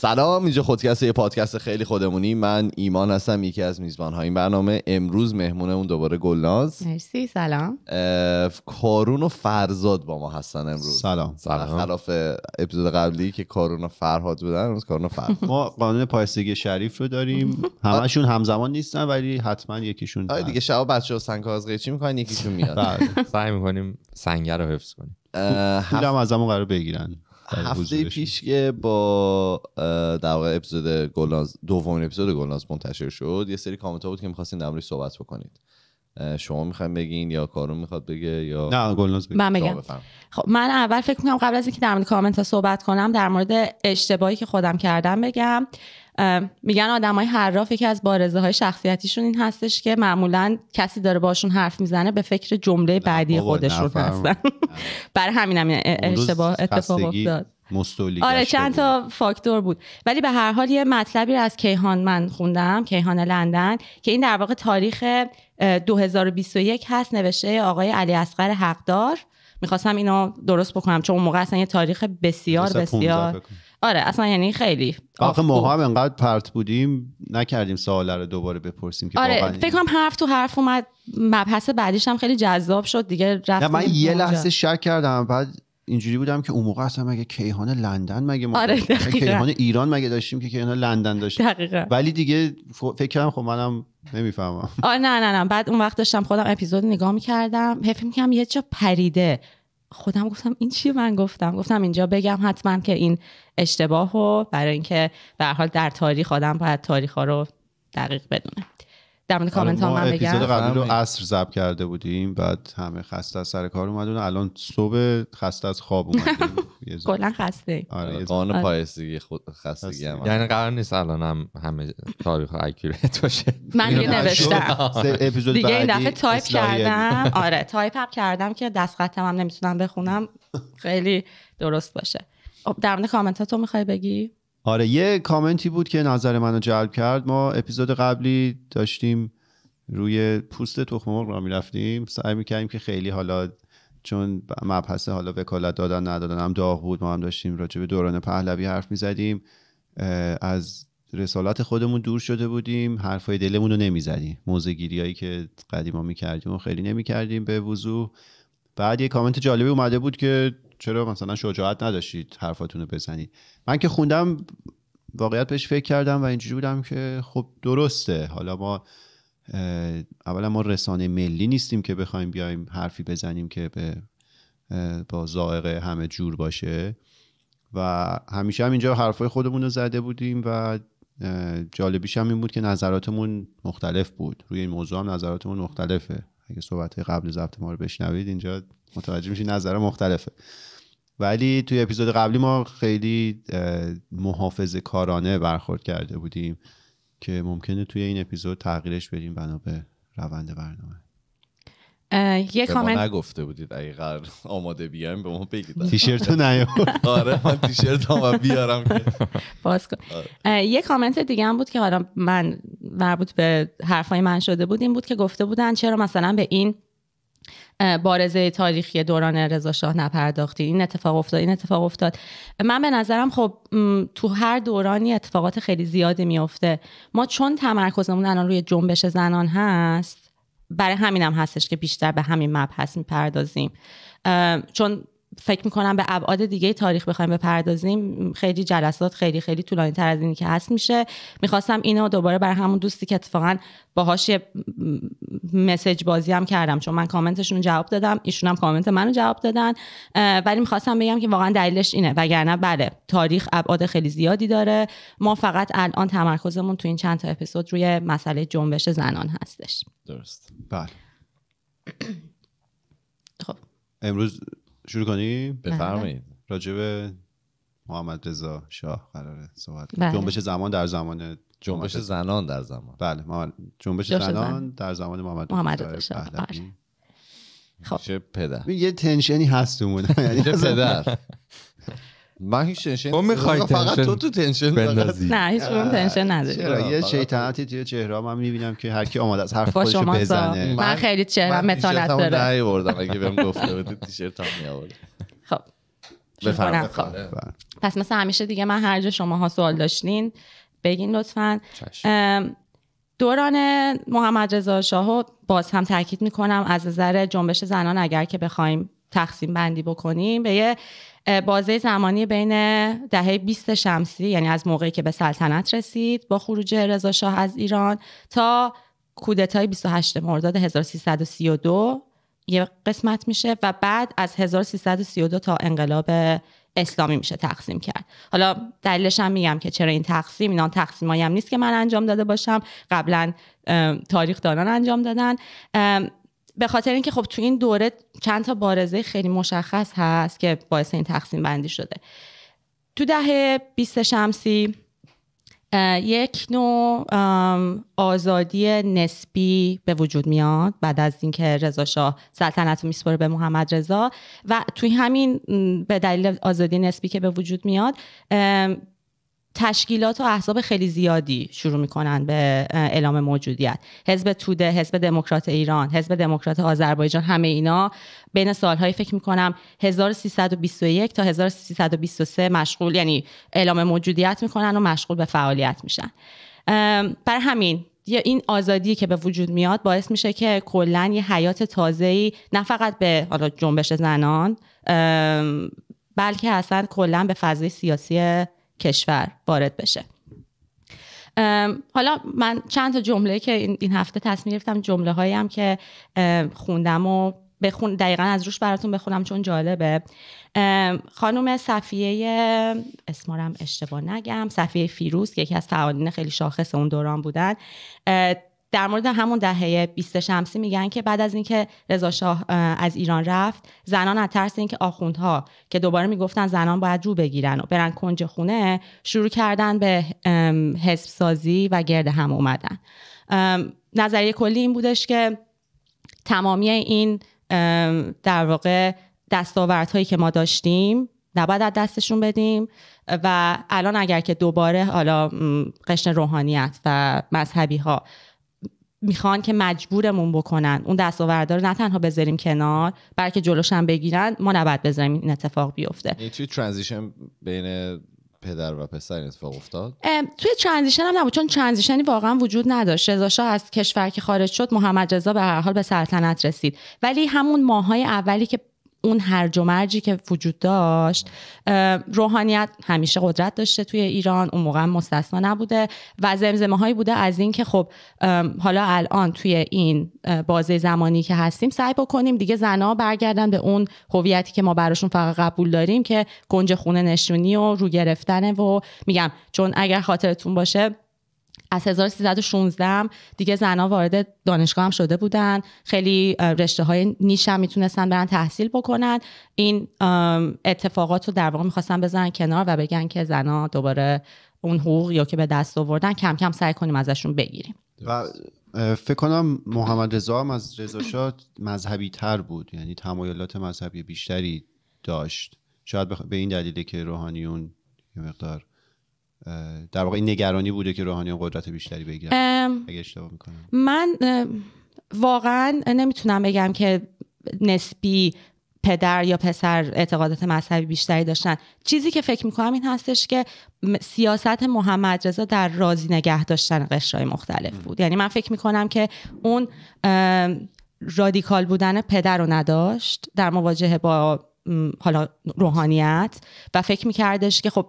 سلام اینجا خودکسته یه پادکست خیلی خودمونی من ایمان هستم یکی از میزبان های این برنامه امروز مهمونه اون دوباره گلناز مرسی سلام کارون و فرزاد با ما هستن امروز سلام سلام خلاف اپیزود قبلی که کارون و فرهاد بودن امروز کارون و فرهاد ما قانون پایستگی شریف رو داریم همشون همزمان نیستن ولی حتما یکیشون آره دیگه بچه بچه‌ها سنگ چی میکنن یکیشون میاد بله. سعی میکنیم رو حفظ کنیم هم از قرار بگیرن آره، هفته پیش که با در واقع اپیزود گلناز دومین اپیزود گلناز منتشر شد یه سری کامنت ها بود که میخواستین در صحبت بکنید شما میخوام بگین یا کارون میخواد بگه یا نه گلناز بگه. من خب من اول فکر میکنم قبل از اینکه در مورد کامنت ها صحبت کنم در مورد اشتباهی که خودم کردم بگم میگن آدمای حراف یکی از بارزه های شخصیتیشون این هستش که معمولا کسی داره باشون حرف میزنه به فکر جمله بعدی خودشون هستن برای همین هم اشتباه اتفاق افتاد آره چند تا فاکتور بود ولی به هر حال یه مطلبی رو از کیهان من خوندم کیهان لندن که این در واقع تاریخ 2021 هست نوشته آقای علی اصغر حقدار میخواستم اینو درست بکنم چون اون موقع اصلا یه تاریخ بسیار بسیار آره اصلا یعنی خیلی آخه ما هم انقدر پرت بودیم نکردیم سوال رو دوباره بپرسیم که آره فکر کنم حرف تو حرف اومد مبحث بعدیش هم خیلی جذاب شد دیگه رفت من یه لحظه شک کردم بعد اینجوری بودم که اون موقع اصلا مگه کیهان لندن مگه ما آره، کیهان ایران مگه داشتیم که کیهان لندن داشت ولی دیگه خب، فکر کنم خب منم نمیفهمم آ نه نه نه بعد اون وقت داشتم خودم اپیزود نگاه می‌کردم فکر یه جا پریده خودم گفتم این چی من گفتم گفتم اینجا بگم حتما که این اشتباه و برای اینکه به حال در تاریخ آدم باید تاریخ ها رو دقیق بدونه در مورد آره، کامنت ها من بگم اپیزود قبلی رو عصر زب کرده بودیم بعد همه خسته از سر کار اومدون الان صبح خسته از خواب اومدیم کلا خسته آره، قانون آره. پایستگی خود خستگی یعنی قرار نیست الان هم همه تاریخ اکورات باشه من دیگه نوشتم اپیزود دیگه این دفعه تایپ کردم آره تایپ اپ کردم که دست خطم هم نمیتونم بخونم خیلی درست باشه خب، در مورد کامنت ها تو میخوای بگی آره یه کامنتی بود که نظر منو جلب کرد ما اپیزود قبلی داشتیم روی پوست تخم مرغ را میرفتیم سعی میکردیم که خیلی حالا چون مبحث حالا وکالت دادن ندادن هم داغ بود ما هم داشتیم راجع به دوران پهلوی حرف میزدیم از رسالت خودمون دور شده بودیم حرفای دلمون رو نمیزدیم موزه هایی که قدیما میکردیم و خیلی نمیکردیم به وضوح بعد یه کامنت جالبی اومده بود که چرا مثلا شجاعت نداشتید حرفاتون رو بزنید من که خوندم واقعیت بهش فکر کردم و اینجوری بودم که خب درسته حالا ما اولا ما رسانه ملی نیستیم که بخوایم بیایم حرفی بزنیم که به با زائقه همه جور باشه و همیشه هم اینجا حرفای خودمون رو زده بودیم و جالبیش هم این بود که نظراتمون مختلف بود روی این موضوع هم نظراتمون مختلفه اگه صحبت قبل ضبط ما رو بشنوید اینجا متوجه میشید نظر مختلفه ولی توی اپیزود قبلی ما خیلی محافظ کارانه برخورد کرده بودیم که ممکنه توی این اپیزود تغییرش بدیم بنا به روند برنامه یه کامنت نگفته بودید اگه آماده بیایم به ما بگید تیشرت نیاورد آره من تیشرت هم بیارم باز یه آره. کامنت دیگه هم بود که حالا من مربوط به حرفای من شده بود این بود که گفته بودن چرا مثلا به این بارزه تاریخی دوران رضا شاه نپرداختی این اتفاق افتاد این اتفاق افتاد من به نظرم خب تو هر دورانی اتفاقات خیلی زیادی میفته ما چون تمرکزمون الان روی جنبش زنان هست برای همینم هم هستش که بیشتر به همین مبحث میپردازیم چون فکر میکنم به ابعاد دیگه تاریخ بخوایم بپردازیم خیلی جلسات خیلی خیلی طولانی تر از اینی که هست میشه میخواستم اینو دوباره بر همون دوستی که اتفاقا باهاش یه مسج بازی هم کردم چون من کامنتشون رو جواب دادم ایشون هم کامنت منو جواب دادن ولی میخواستم بگم که واقعا دلیلش اینه وگرنه بله تاریخ ابعاد خیلی زیادی داره ما فقط الان تمرکزمون تو این چند تا اپیزود روی مسئله جنبش زنان هستش درست بله خب امروز شروع کنیم بفرمایید بله. راجع محمد رضا شاه قراره صحبت کنیم بله. جنبش زمان در زمان جنبش زنان در زمان بله جنبش زنان در زمان محمد, محمد رضا شاه آره. خب پدر خب. یه تنشنی هست یعنی پدر من هیچ تنشن تو میخوای فقط تو تو تنشن بندازی نه هیچ کدوم تنشن نداری یه شیطنتی توی چهره من میبینم که هر کی آماده از حرف خودش بزنه من خیلی چهره متانت داره من بردم اگه بهم گفته تیشرت تیشرتم میآوردم خب بفرمایید خب. بله. پس مثلا همیشه دیگه من هر جا شماها سوال داشتین بگین لطفا دوران محمد رضا شاهو باز هم تاکید میکنم از نظر جنبش زنان اگر که بخوایم تقسیم بندی بکنیم به یه بازه زمانی بین دهه 20 شمسی یعنی از موقعی که به سلطنت رسید با خروج رضا شاه از ایران تا کودتای 28 مرداد 1332 یه قسمت میشه و بعد از 1332 تا انقلاب اسلامی میشه تقسیم کرد حالا دلیلش هم میگم که چرا این تقسیم اینا تقسیمایی هم نیست که من انجام داده باشم قبلا تاریخ دانان انجام دادن به خاطر اینکه خب تو این دوره چند تا بارزه خیلی مشخص هست که باعث این تقسیم بندی شده تو دهه 20 شمسی یک نوع آزادی نسبی به وجود میاد بعد از اینکه رضا شاه سلطنت رو میسپره به محمد رضا و توی همین به دلیل آزادی نسبی که به وجود میاد تشکیلات و احزاب خیلی زیادی شروع میکنن به اعلام موجودیت حزب توده حزب دموکرات ایران حزب دموکرات آذربایجان همه اینا بین سالهایی فکر میکنم 1321 تا 1323 مشغول یعنی اعلام موجودیت میکنن و مشغول به فعالیت میشن بر همین یا این آزادی که به وجود میاد باعث میشه که کلا یه حیات تازه‌ای نه فقط به حالا جنبش زنان بلکه اصلا کلا به فضای سیاسی کشور وارد بشه حالا من چند تا جمله که این هفته تصمیم گرفتم جمله هایی هم که خوندم و بخون دقیقا از روش براتون بخونم چون جالبه خانم صفیه اسمارم اشتباه نگم صفیه فیروز که یکی از فعالین خیلی شاخص اون دوران بودن در مورد همون دهه 20 شمسی میگن که بعد از اینکه رضا شاه از ایران رفت زنان از ترس اینکه آخوندها که دوباره میگفتن زنان باید رو بگیرن و برن کنج خونه شروع کردن به حزب سازی و گرد هم اومدن نظریه کلی این بودش که تمامی این در واقع هایی که ما داشتیم نباید از دستشون بدیم و الان اگر که دوباره حالا قشن روحانیت و مذهبی ها میخوان که مجبورمون بکنن اون دستاوردار رو نه تنها بذاریم کنار بلکه هم بگیرن ما نباید بذاریم این اتفاق بیفته یعنی توی ترانزیشن بین پدر و پسر اتفاق افتاد توی ترانزیشن هم نبود چون ترانزیشنی واقعا وجود نداشت رضا از کشور که خارج شد محمد رضا به هر حال به سلطنت رسید ولی همون ماهای اولی که اون هر و مرجی که وجود داشت روحانیت همیشه قدرت داشته توی ایران اون موقع مستثنا نبوده و زمزمه هایی بوده از این که خب حالا الان توی این بازه زمانی که هستیم سعی بکنیم دیگه زنا برگردن به اون هویتی که ما براشون فقط قبول داریم که گنج خونه نشونی و رو گرفتن و میگم چون اگر خاطرتون باشه از 1316 دیگه زنها وارد دانشگاه هم شده بودن خیلی رشته های نیش هم میتونستن برن تحصیل بکنن این اتفاقات رو در واقع میخواستن بزنن کنار و بگن که زنها دوباره اون حقوق یا که به دست آوردن کم کم سعی کنیم ازشون بگیریم و فکر کنم محمد رضا هم از رضا مذهبی تر بود یعنی تمایلات مذهبی بیشتری داشت شاید به این دلیله که روحانیون یه مقدار در واقع این نگرانی بوده که روحانیان قدرت بیشتری بگیرن اگه اشتباه میکنم من واقعا نمیتونم بگم که نسبی پدر یا پسر اعتقادات مذهبی بیشتری داشتن چیزی که فکر میکنم این هستش که سیاست محمد رضا در راضی نگه داشتن قشرهای مختلف بود یعنی من فکر میکنم که اون رادیکال بودن پدر رو نداشت در مواجهه با حالا روحانیت و فکر میکردش که خب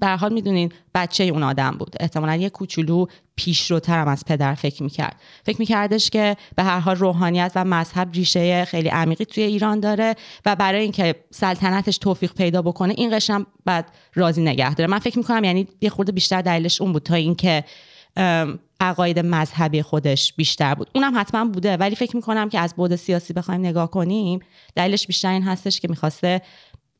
به حال میدونین بچه اون آدم بود احتمالا یه کوچولو پیشروترم از پدر فکر میکرد فکر میکردش که به هر حال روحانیت و مذهب ریشه خیلی عمیقی توی ایران داره و برای اینکه سلطنتش توفیق پیدا بکنه این قشم بعد راضی نگه داره من فکر میکنم یعنی یه خورده بیشتر دلیلش اون بود تا اینکه عقاید مذهبی خودش بیشتر بود اونم حتما بوده ولی فکر کنم که از بود سیاسی بخوایم نگاه کنیم دلیلش بیشتر این هستش که میخواسته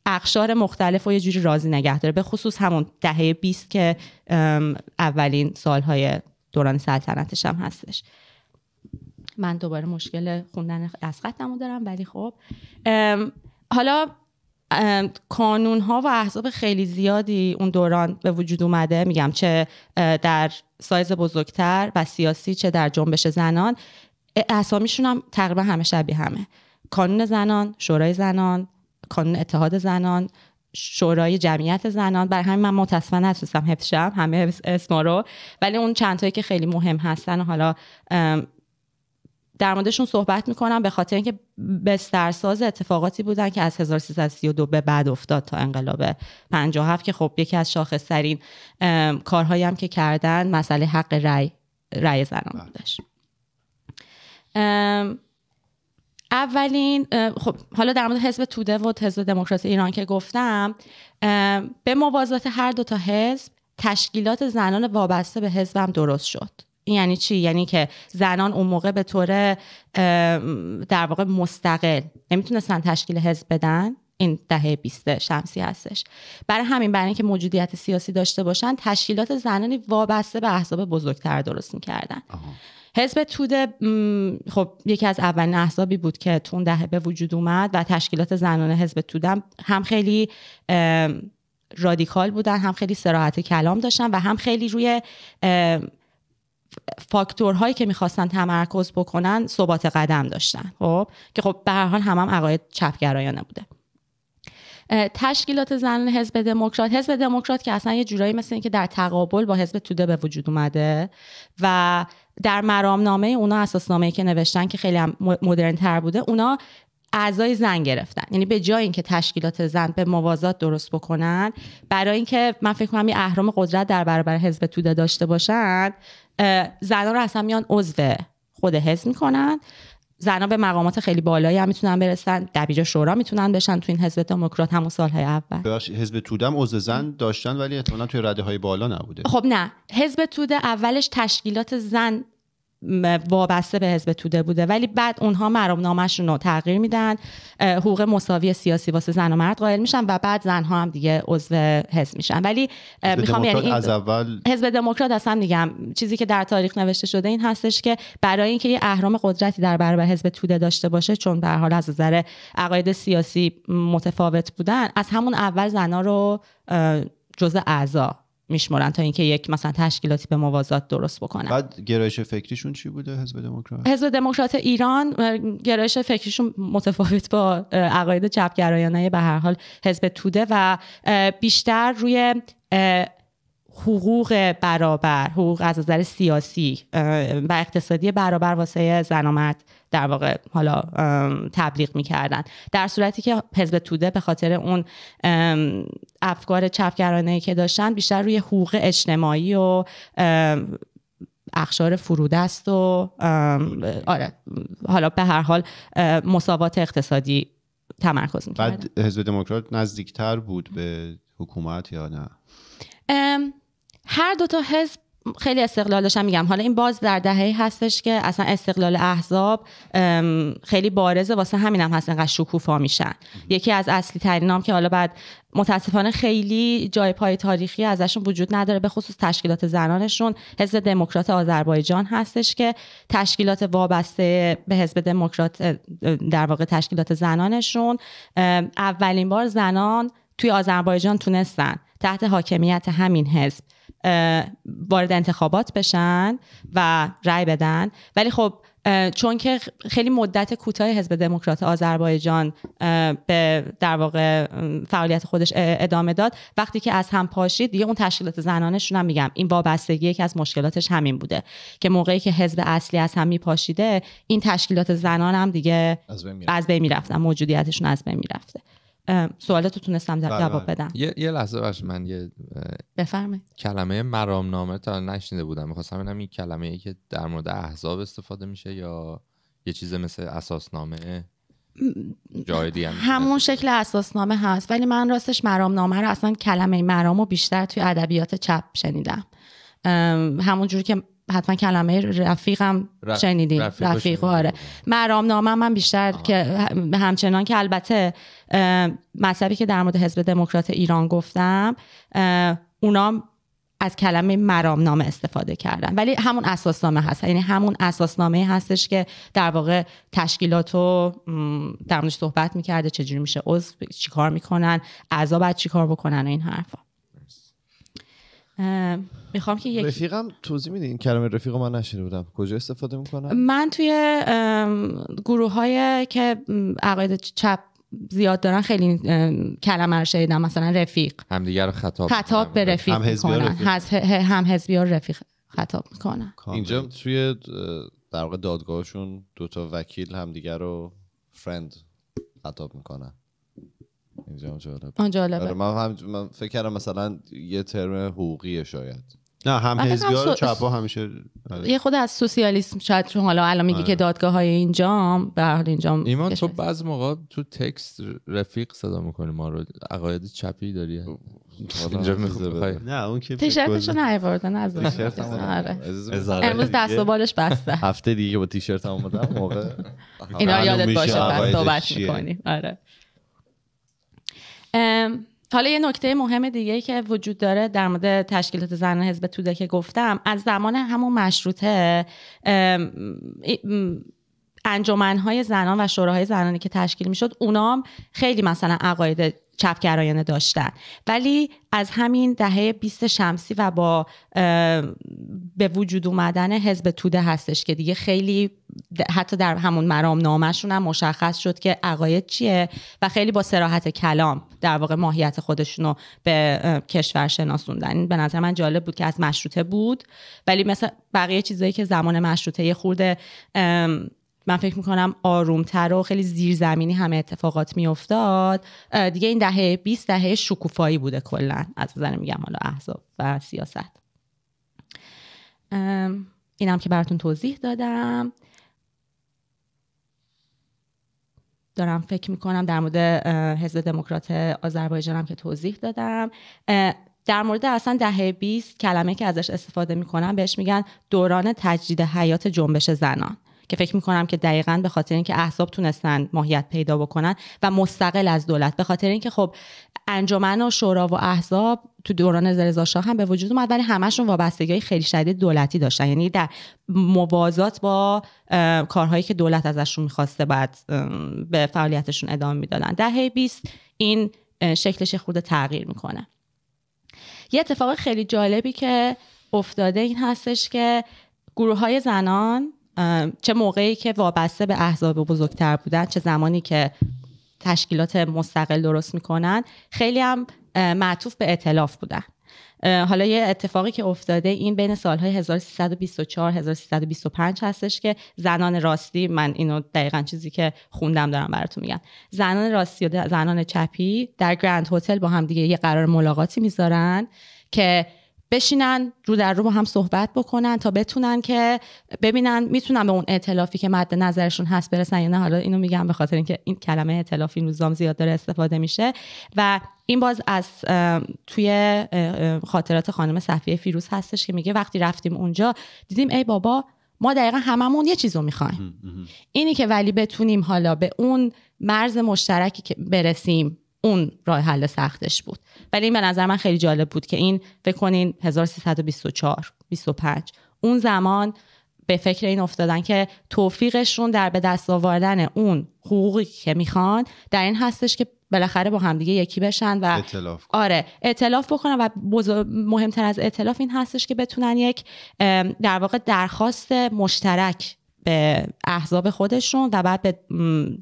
اقشار مختلف و یه جوری رازی نگه داره به خصوص همون دهه 20 که اولین سالهای دوران سلطنتش هم هستش من دوباره مشکل خوندن از خطمو دارم ولی خب حالا کانون ها و احزاب خیلی زیادی اون دوران به وجود اومده میگم چه در سایز بزرگتر و سیاسی چه در جنبش زنان اسامیشون هم تقریبا همه شبیه همه کانون زنان شورای زنان کانون اتحاد زنان شورای جمعیت زنان بر همین من متاسفانه نتونستم حفظشم همه اسما رو ولی اون چندتایی که خیلی مهم هستن حالا در موردشون صحبت میکنم به خاطر اینکه بسترساز اتفاقاتی بودن که از 1332 به بعد افتاد تا انقلاب 57 که خب یکی از شاخصترین کارهایی هم که کردن مسئله حق رای رأی زنان بله. بودش اولین خب حالا در مورد حزب توده و حزب دموکرات ایران که گفتم به موازات هر دو تا حزب تشکیلات زنان وابسته به حزبم درست شد این یعنی چی یعنی که زنان اون موقع به طور در واقع مستقل نمیتونستن تشکیل حزب بدن این دهه 20 شمسی هستش برای همین برای اینکه موجودیت سیاسی داشته باشن تشکیلات زنانی وابسته به احزاب بزرگتر درست میکردن حزب توده خب یکی از اولین احزابی بود که تون دهه به وجود اومد و تشکیلات زنان حزب توده هم خیلی رادیکال بودن هم خیلی سراحت کلام داشتن و هم خیلی روی فاکتورهایی که میخواستن تمرکز بکنن ثبات قدم داشتن خب که خب به هر حال هم, هم عقاید چپگرایانه بوده تشکیلات زنان حزب دموکرات حزب دموکرات که اصلا یه جورایی مثل اینکه در تقابل با حزب توده به وجود اومده و در مرامنامه اونا اساسنامه که نوشتن که خیلی هم مدرن تر بوده اونا اعضای زن گرفتن یعنی به جای اینکه تشکیلات زن به موازات درست بکنن برای اینکه من فکر کنم این اهرام قدرت در برابر حزب توده داشته باشن زنان رو اصلا میان عضو خود حزب میکنن زنا به مقامات خیلی بالایی هم میتونن برسن دبیر شورا میتونن بشن تو این حزب دموکرات همون سالهای اول حزب حزب تودم عضو زن داشتن ولی احتمالا توی رده های بالا نبوده خب نه حزب توده اولش تشکیلات زن وابسته به حزب توده بوده ولی بعد اونها مرام نامشون رو تغییر میدن حقوق مساوی سیاسی واسه زن و مرد قائل میشن و بعد زنها هم دیگه عضو حزب میشن ولی میخوام یعنی از اول حزب دموکرات اصلا میگم چیزی که در تاریخ نوشته شده این هستش که برای اینکه یه اهرام قدرتی در برابر حزب توده داشته باشه چون به حال از نظر عقاید سیاسی متفاوت بودن از همون اول زنها رو جزء اعضا میشمرن تا اینکه یک مثلا تشکیلاتی به موازات درست بکنن بعد گرایش فکریشون چی بوده حزب دموکرات حزب دموکرات ایران گرایش فکریشون متفاوت با عقاید چپگرایانه به هر حال حزب توده و بیشتر روی حقوق برابر حقوق از نظر سیاسی و اقتصادی برابر واسه زن در واقع حالا تبلیغ میکردن در صورتی که حزب توده به خاطر اون افکار چپگرانه که داشتن بیشتر روی حقوق اجتماعی و اخشار فرودست و آره حالا به هر حال مساوات اقتصادی تمرکز میکردن بعد حزب دموکرات نزدیکتر بود به حکومت یا نه هر دو تا حزب خیلی استقلال داشتم میگم حالا این باز در دهه هستش که اصلا استقلال احزاب خیلی بارزه واسه همین هم هست انقدر شکوفا میشن یکی از اصلی ترین نام که حالا بعد متاسفانه خیلی جای پای تاریخی ازشون وجود نداره به خصوص تشکیلات زنانشون حزب دموکرات آذربایجان هستش که تشکیلات وابسته به حزب دموکرات در واقع تشکیلات زنانشون اولین بار زنان توی آذربایجان تونستن تحت حاکمیت همین حزب وارد انتخابات بشن و رای بدن ولی خب چون که خیلی مدت کوتاه حزب دموکرات آذربایجان به در واقع فعالیت خودش ادامه داد وقتی که از هم پاشید دیگه اون تشکیلات زنانشون هم میگم این وابستگی یکی از مشکلاتش همین بوده که موقعی که حزب اصلی از هم میپاشیده این تشکیلات زنان هم دیگه از بین میرفتن موجودیتشون از بین میرفته سوالتو تونستم بله، جواب بله. بدم یه،, یه لحظه باش من یه بفرمه. کلمه مرام نامه تا نشنیده بودم میخواستم اینم این کلمه ای که در مورد احزاب استفاده میشه یا یه چیز مثل اساسنامه جای دیگه همون شکل اساسنامه هست ولی من راستش مرام نامه رو اصلا کلمه مرام رو بیشتر توی ادبیات چپ شنیدم همون جوری که حتما کلمه رفیقم رف... شنیدیم رفیق, رفیق آره مرام من بیشتر که همچنان که البته مطلبی که در مورد حزب دموکرات ایران گفتم اونا از کلمه مرامنامه استفاده کردن ولی همون اساسنامه هست یعنی همون اساسنامه هستش که در واقع تشکیلات رو در موردش صحبت میکرده چجوری میشه عضو چیکار میکنن اعضا بعد چیکار بکنن و این حرفا میخوام که یک رفیقم توضیح میدین این کلمه رفیق من نشیده بودم کجا استفاده میکنم من توی گروه های که عقاید چپ زیاد دارن خیلی کلمه رو شنیدم مثلا رفیق همدیگر رو خطاب خطاب به رفیق هم حزبی رفیق خطاب میکنن اینجا توی در واقع دادگاهشون دو تا وکیل همدیگه رو فرند خطاب میکنن اینجا هم جالب آن جالبه آره من, هم... من فکر کردم مثلا یه ترم حقوقی شاید نه هم حزبی ها چپا همیشه آره. یه خود از سوسیالیسم شاید چون حالا الان میگی که آره. دادگاه های اینجا به حال اینجا ایمان تو بعض موقع تو تکست رفیق صدا میکنی ما رو عقاید چپی داری اینجا نه اون که نه از آره. امروز دست و بالش بسته هفته دیگه با تیشرت هم اومدم موقع اینا یادت باشه بعد میکنی آره حالا یه نکته مهم دیگه که وجود داره در مورد تشکیلات زن حزب توده که گفتم از زمان همون مشروطه انجمنهای زنان و شوراهای زنانی که تشکیل میشد اونام خیلی مثلا عقاید چپگرایانه داشتن ولی از همین دهه 20 شمسی و با به وجود اومدن حزب توده هستش که دیگه خیلی حتی در همون مرام نامشون هم مشخص شد که عقاید چیه و خیلی با سراحت کلام در واقع ماهیت خودشونو به کشور شناسوندن به نظر من جالب بود که از مشروطه بود ولی مثل بقیه چیزایی که زمان مشروطه خورده من فکر میکنم آرومتر و خیلی زیرزمینی همه اتفاقات میافتاد دیگه این دهه 20 دهه شکوفایی بوده کلا از نظر میگم حالا احزاب و سیاست اینم که براتون توضیح دادم دارم فکر میکنم در مورد حزب دموکرات آذربایجان هم که توضیح دادم در مورد اصلا دهه 20 کلمه که ازش استفاده میکنم بهش میگن دوران تجدید حیات جنبش زنان که فکر میکنم که دقیقا به خاطر اینکه احزاب تونستن ماهیت پیدا بکنن و مستقل از دولت به خاطر اینکه خب انجمن و شورا و احزاب تو دوران رضا شاه هم به وجود اومد ولی همشون وابستگی خیلی شدید دولتی داشتن یعنی در موازات با کارهایی که دولت ازشون میخواسته بعد به فعالیتشون ادامه میدادن دهه 20 این شکلش خورده تغییر میکنه یه اتفاق خیلی جالبی که افتاده این هستش که گروه های زنان چه موقعی که وابسته به احزاب بزرگتر بودن چه زمانی که تشکیلات مستقل درست میکنن خیلی هم معطوف به اطلاف بودن حالا یه اتفاقی که افتاده این بین سالهای 1324 1325 هستش که زنان راستی من اینو دقیقا چیزی که خوندم دارم براتون میگم زنان راستی و زنان چپی در گرند هتل با هم دیگه یه قرار ملاقاتی میذارن که بشینن رو در رو با هم صحبت بکنن تا بتونن که ببینن میتونن به اون اعتلافی که مد نظرشون هست برسن یا نه حالا اینو میگم به خاطر اینکه این کلمه اعتلاف روزام زیاد داره استفاده میشه و این باز از توی خاطرات خانم صفیه فیروز هستش که میگه وقتی رفتیم اونجا دیدیم ای بابا ما دقیقا هممون یه چیز رو میخوایم اینی که ولی بتونیم حالا به اون مرز مشترکی که برسیم اون راه حل سختش بود ولی این به نظر من خیلی جالب بود که این بکنین 1324 25 اون زمان به فکر این افتادن که توفیقشون در به دست آوردن اون حقوقی که میخوان در این هستش که بالاخره با همدیگه یکی بشن و اطلاف کن. آره اطلاف بکنن و مهمتر از اطلاف این هستش که بتونن یک در واقع درخواست مشترک به احزاب خودشون و بعد به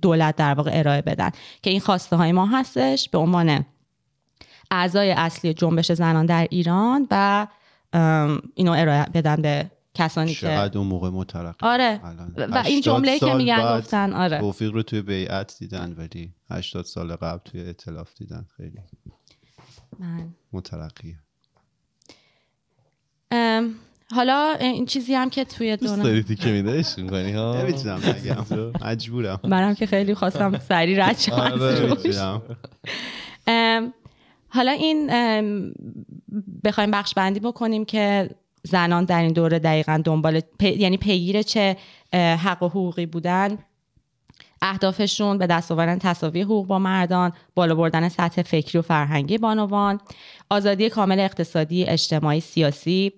دولت در واقع ارائه بدن که این خواسته های ما هستش به عنوان اعضای اصلی جنبش زنان در ایران و اینو ارائه بدن به کسانی که چقدر اون موقع مترقی آره و این جمله که میگن گفتن آره توفیق رو توی بیعت دیدن ولی 80 سال قبل توی اطلاف دیدن خیلی من حالا این چیزی هم که توی دوست داری تیکه میدهش ها نمیتونم بگم مجبورم منم که خیلی خواستم سری رد آره، شم حالا این بخوایم بخش بندی بکنیم که زنان در این دوره دقیقا دنبال یعنی پیگیر چه حق و حقوقی بودن اهدافشون به دست آوردن تساوی حقوق با مردان بالا بردن سطح فکری و فرهنگی بانوان آزادی کامل اقتصادی اجتماعی سیاسی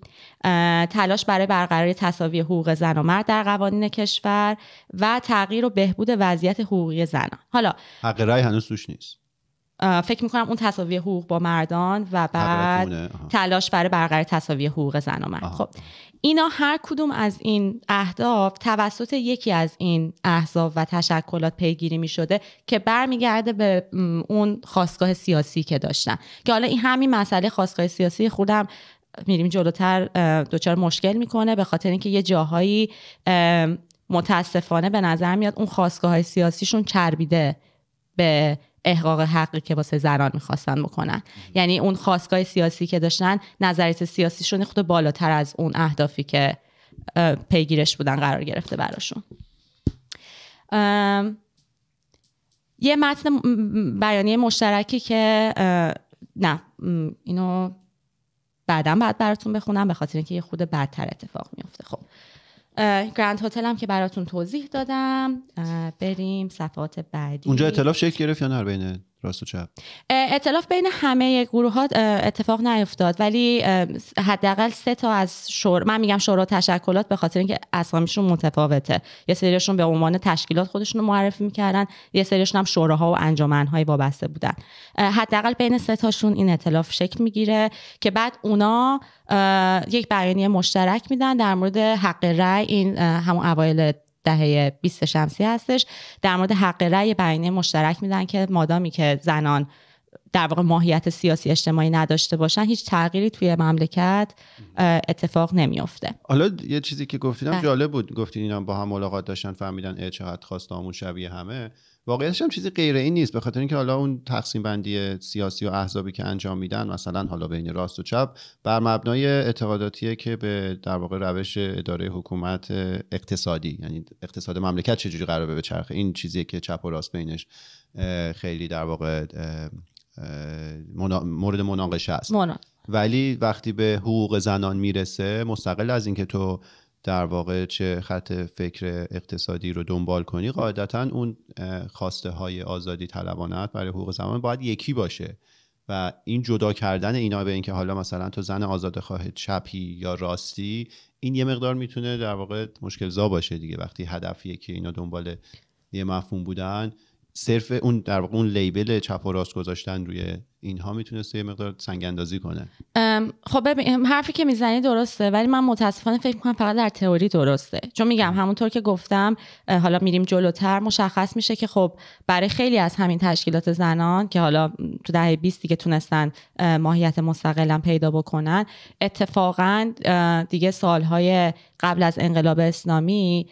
تلاش برای برقراری تساوی حقوق زن و مرد در قوانین کشور و تغییر و بهبود وضعیت حقوقی زنان حالا حق هنوز سوش نیست فکر میکنم اون تساوی حقوق با مردان و بعد تلاش برای برقراری تساوی حقوق زن و مرد خب اینا هر کدوم از این اهداف توسط یکی از این احزاب و تشکلات پیگیری می شده که برمیگرده به اون خواستگاه سیاسی که داشتن که حالا این همین مسئله خواستگاه سیاسی خودم میریم جلوتر دچار مشکل میکنه به خاطر اینکه یه جاهایی متاسفانه به نظر میاد اون خواستگاه سیاسیشون چربیده به احقاق حقی که واسه زنان میخواستن بکنن یعنی اون خواستگاه سیاسی که داشتن نظریت سیاسیشون خود بالاتر از اون اهدافی که پیگیرش بودن قرار گرفته براشون یه متن بیانیه مشترکی که نه اینو بعدا بعد براتون بخونم به خاطر اینکه یه خود بدتر اتفاق میفته خب گرند هتل هم که براتون توضیح دادم بریم صفحات بعدی اونجا اطلاف شکل گرفت یا نه بینه؟ راست اطلاف بین همه گروه ها اتفاق نیفتاد ولی حداقل سه تا از شور من میگم شورا تشکلات به خاطر اینکه اسامیشون متفاوته یه سریشون به عنوان تشکیلات خودشون رو معرفی میکردن یه سریشون هم شوراها و انجمنهای وابسته بودن حداقل بین سه تاشون این اطلاف شکل میگیره که بعد اونا یک بیانیه مشترک میدن در مورد حق رأی این همون اوایل دهه 20 شمسی هستش در مورد حق رأی بیانیه مشترک میدن که مادامی که زنان در واقع ماهیت سیاسی اجتماعی نداشته باشن هیچ تغییری توی مملکت اتفاق نمیافته حالا یه چیزی که گفتیدم بله. جالب بود گفتین اینا با هم ملاقات داشتن فهمیدن ا چقدر خواست آمون شبیه همه واقعیتش هم چیزی غیر این نیست به خاطر اینکه حالا اون تقسیم بندی سیاسی و احزابی که انجام میدن مثلا حالا بین راست و چپ بر مبنای اعتقاداتیه که به در واقع روش اداره حکومت اقتصادی یعنی اقتصاد مملکت چجوری قرار به چرخه این چیزی که چپ و راست بینش خیلی در واقع مورد مناقشه است ولی وقتی به حقوق زنان میرسه مستقل از اینکه تو در واقع چه خط فکر اقتصادی رو دنبال کنی قاعدتا اون خواسته های آزادی طلبانت برای حقوق زمان باید یکی باشه و این جدا کردن اینا به اینکه حالا مثلا تو زن آزاده خواهد چپی یا راستی این یه مقدار میتونه در واقع مشکل زا باشه دیگه وقتی هدف که اینا دنبال یه مفهوم بودن صرف اون در واقع اون لیبل چپ و راست گذاشتن روی اینها میتونسته یه مقدار سنگ اندازی کنه خب ببین حرفی که میزنی درسته ولی من متاسفانه فکر میکنم فقط در تئوری درسته چون میگم همونطور که گفتم حالا میریم جلوتر مشخص میشه که خب برای خیلی از همین تشکیلات زنان که حالا تو دهه 20 دیگه تونستن ماهیت مستقلا پیدا بکنن اتفاقا دیگه سالهای قبل از انقلاب اسلامی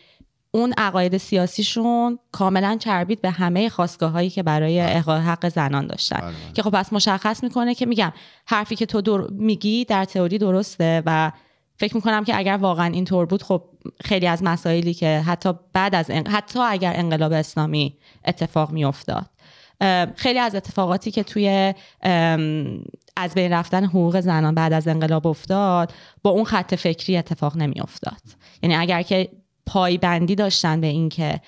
اون عقاید سیاسیشون کاملا چربید به همه خواستگاه هایی که برای بله. احقاق حق زنان داشتن بله، بله. که خب پس مشخص میکنه که میگم حرفی که تو میگی در تئوری درسته و فکر میکنم که اگر واقعا اینطور بود خب خیلی از مسائلی که حتی بعد از حتی اگر انقلاب اسلامی اتفاق میافتاد خیلی از اتفاقاتی که توی از بین رفتن حقوق زنان بعد از انقلاب افتاد با اون خط فکری اتفاق نمیافتاد یعنی اگر که پایبندی داشتن به اینکه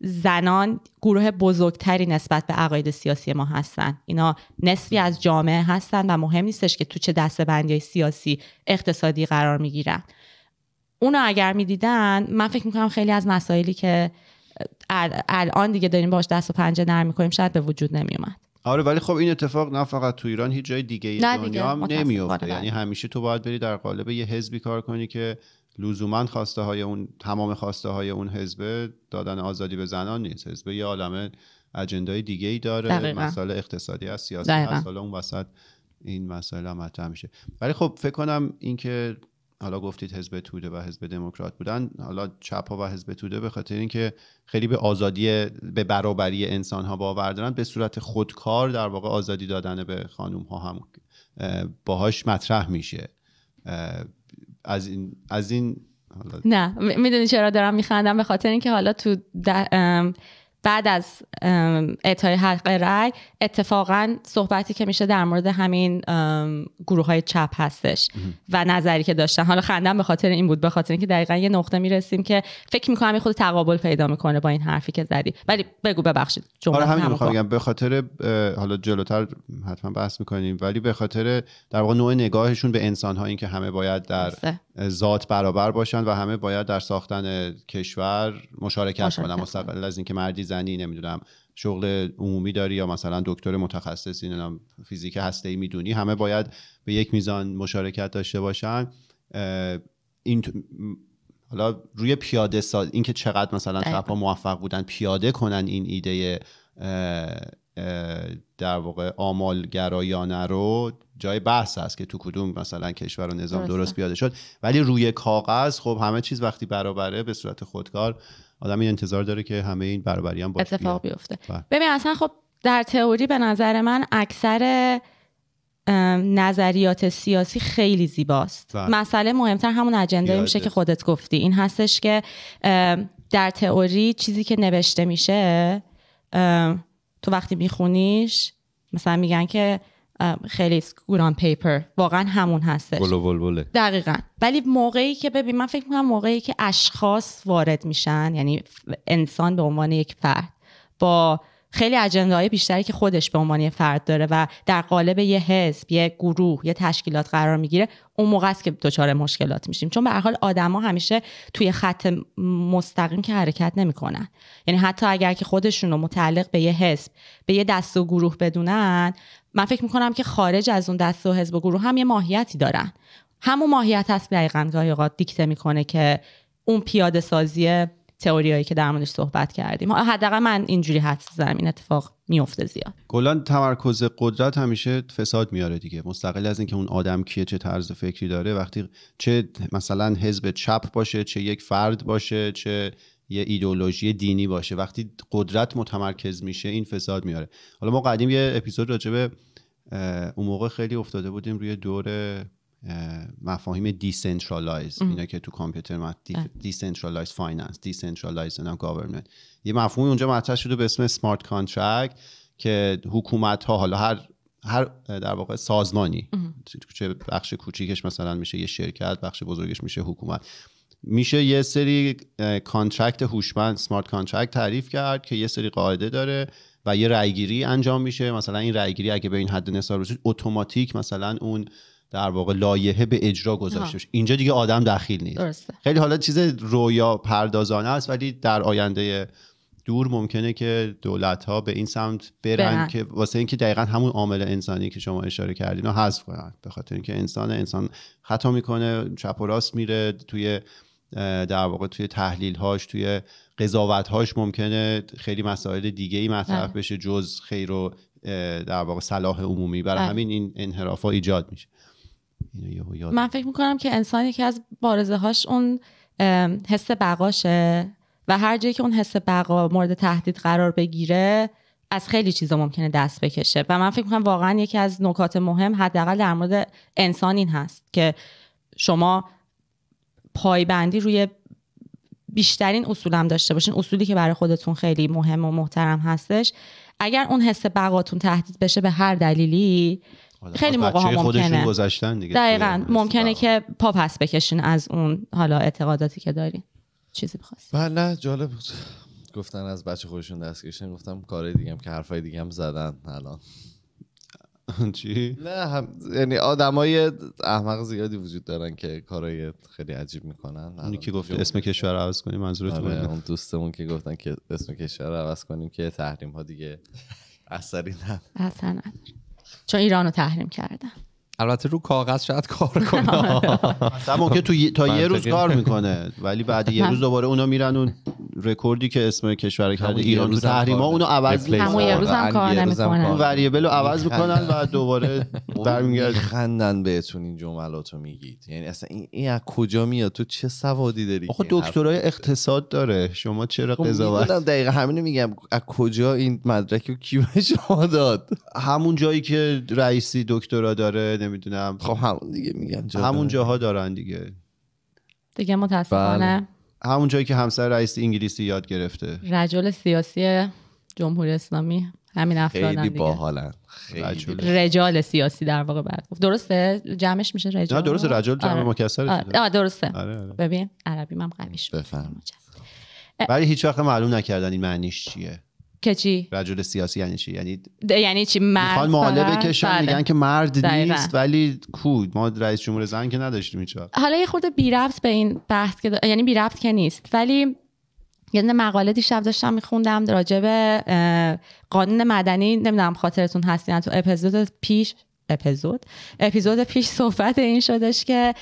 زنان گروه بزرگتری نسبت به عقاید سیاسی ما هستن اینا نصفی از جامعه هستن و مهم نیستش که تو چه بندی های سیاسی اقتصادی قرار میگیرن اونا اگر میدیدن من فکر میکنم خیلی از مسائلی که الان دیگه داریم باش دست و پنجه نرم کنیم شاید به وجود نمیومد آره ولی خب این اتفاق نه فقط تو ایران هیچ جای دیگه, ای دنیا هم بله. یعنی همیشه تو باید بری در قالب یه حزبی کار کنی که لزوما خواسته های اون تمام خواسته های اون حزب دادن آزادی به زنان نیست حزب یه عالمه اجندای دیگه ای داره مسائل اقتصادی هست سیاسی هست اون وسط این مسائل مطرح میشه ولی خب فکر کنم اینکه حالا گفتید حزب توده و حزب دموکرات بودن حالا چپ ها و حزب توده به خاطر اینکه خیلی به آزادی به برابری انسان ها باور دارن به صورت خودکار در واقع آزادی دادن به خانم ها هم باهاش مطرح میشه از این از این نه میدونی چرا دارم میخندم به خاطر اینکه حالا تو بعد از اعطای حق رأی اتفاقا صحبتی که میشه در مورد همین گروه های چپ هستش و نظری که داشتن حالا خندم به خاطر این بود به خاطر اینکه دقیقا یه نقطه میرسیم که فکر میکنم این خود تقابل پیدا میکنه با این حرفی که زدی ولی بگو ببخشید آره، همین میخوام به خاطر حالا جلوتر حتما بحث میکنیم ولی به خاطر در واقع نوع نگاهشون به انسان ها این که همه باید در ذات برابر باشن و همه باید در ساختن کشور مشارکت کنند مستقل از اینکه مردی میزنی نمیدونم شغل عمومی داری یا مثلا دکتر متخصص اینا فیزیک هسته ای میدونی همه باید به یک میزان مشارکت داشته باشن این حالا روی پیاده ساز اینکه چقدر مثلا طرفا موفق بودن پیاده کنن این ایده در واقع آمال رو جای بحث است که تو کدوم مثلا کشور و نظام درست پیاده شد ولی روی کاغذ خب همه چیز وقتی برابره به صورت خودکار آدم این انتظار داره که همه این برابری هم اتفاق بیفته بله. ببین اصلا خب در تئوری به نظر من اکثر نظریات سیاسی خیلی زیباست بله. مسئله مهمتر همون اجنده میشه که خودت گفتی این هستش که در تئوری چیزی که نوشته میشه تو وقتی میخونیش مثلا میگن که خیلی گوران پیپر واقعا همون هستش بلو دقیقا ولی موقعی که ببین من فکر میکنم موقعی که اشخاص وارد میشن یعنی انسان به عنوان یک فرد با خیلی اجنده های بیشتری که خودش به عنوان یه فرد داره و در قالب یه حزب یه گروه یه تشکیلات قرار میگیره اون موقع است که دچار مشکلات میشیم چون به هر حال آدما همیشه توی خط مستقیم که حرکت نمیکنن یعنی حتی اگر که خودشون رو متعلق به یه حزب به یه دست و گروه بدونن من فکر میکنم که خارج از اون دست و حزب و گروه هم یه ماهیتی دارن همون ماهیت هست دقیقا گاهی اوقات دیکته میکنه که اون پیاده سازی تئوریایی که در موردش صحبت کردیم حداقل من اینجوری حد زدم این اتفاق میفته زیاد گلان تمرکز قدرت همیشه فساد میاره دیگه مستقل از اینکه اون آدم کیه چه طرز فکری داره وقتی چه مثلا حزب چپ باشه چه یک فرد باشه چه یه ایدولوژی دینی باشه وقتی قدرت متمرکز میشه این فساد میاره حالا ما قدیم یه اپیزود اون موقع خیلی افتاده بودیم روی دور مفاهیم دیسنترالایز اینا که تو کامپیوتر دیسنترالایز فایننس دیسنترالایز گاورنمنت یه مفهومی اونجا مطرح شده به اسم سمارت کانترکت که حکومت ها حالا هر هر در واقع سازمانی چه بخش کوچیکش مثلا میشه یه شرکت بخش بزرگش میشه حکومت میشه یه سری کانترکت هوشمند سمارت کانترکت تعریف کرد که یه سری قاعده داره و یه رأیگیری انجام میشه مثلا این رأیگیری اگه به این حد نصار رسید اتوماتیک مثلا اون در واقع لایحه به اجرا گذاشته بشه اینجا دیگه آدم دخیل نیست خیلی حالا چیز رویا پردازانه است ولی در آینده دور ممکنه که دولت ها به این سمت برن, که واسه اینکه دقیقا همون عامل انسانی که شما اشاره کردین رو حذف کنن به خاطر اینکه انسان انسان خطا میکنه چپ و راست میره توی در واقع توی تحلیل هاش توی هاش ممکنه خیلی مسائل دیگه ای مطرح بله. بشه جز خیر و در واقع صلاح عمومی برای بله. همین این انحراف ها ایجاد میشه من فکر میکنم که انسان یکی از بارزه هاش اون حس بقاشه و هر جایی که اون حس بقا مورد تهدید قرار بگیره از خیلی چیزا ممکنه دست بکشه و من فکر میکنم واقعا یکی از نکات مهم حداقل در مورد انسان این هست که شما پایبندی روی بیشترین اصولم داشته باشین اصولی که برای خودتون خیلی مهم و محترم هستش اگر اون حس بقاتون تهدید بشه به هر دلیلی خیلی خب موقع ها ممکنه دیگه دقیقا ممکنه که پا پس بکشین از اون حالا اعتقاداتی که دارین چیزی بخواست بله جالب بود گفتن از بچه خودشون دست گفتم کارهای دیگه که حرفای دیگه زدن الان چی؟ نه هم... یعنی آدمای احمق زیادی وجود دارن که کارهای خیلی عجیب میکنن اونی که گفت اسم کشور عوض کنیم بود آره، اون دوستمون که گفتن که اسم کشور عوض کنیم که تحریم ها دیگه اثری نداره اصلا چون رو تحریم کردن البته رو کاغذ شاید کار کنه مثلا تو تا یه روز کار میکنه ولی بعد یه روز دوباره اونا میرن اون رکوردی که اسم کشور کرده ایران روز تحریما اونو عوض میکنن همون یه روز هم کار نمیکنن وریبل عوض میکنن و دوباره برمیگردن خندن بهتون این جملاتو میگید یعنی اصلا این از کجا میاد تو چه سوادی داری آخه دکترای اقتصاد داره شما چرا خب، قضاوت دقیقه همینو میگم از کجا این مدرک رو کی به شما داد همون جایی که رئیسی دکترا داره نمیدونم خب همون دیگه میگن همون جاها دارن دیگه دیگه متاسفانه بله. همون جایی که همسر رئیس انگلیسی یاد گرفته رجل سیاسی جمهوری اسلامی همین افرادن خیلی باحالن خیلی رجال سیاسی در واقع بعد درسته جمعش میشه رجال نه درسته رجال جمع آره. مکسر آره. درسته آره آره. ببین عربی من قوی شد ولی هیچ وقت معلوم نکردن این معنیش چیه که چی رجل سیاسی یعنی چی یعنی یعنی چی مرد میخوان بکشن بله. میگن که مرد نیست ولی کود ما رئیس جمهور زن که نداشتیم اینجا حالا یه خورده بی ربط به این بحث که یعنی بی ربط که نیست ولی یه یعنی مقاله دیشب داشتم میخوندم راجع به قانون مدنی نمیدونم خاطرتون هستین تو اپیزود پیش اپیزود اپیزود پیش صحبت این شدش که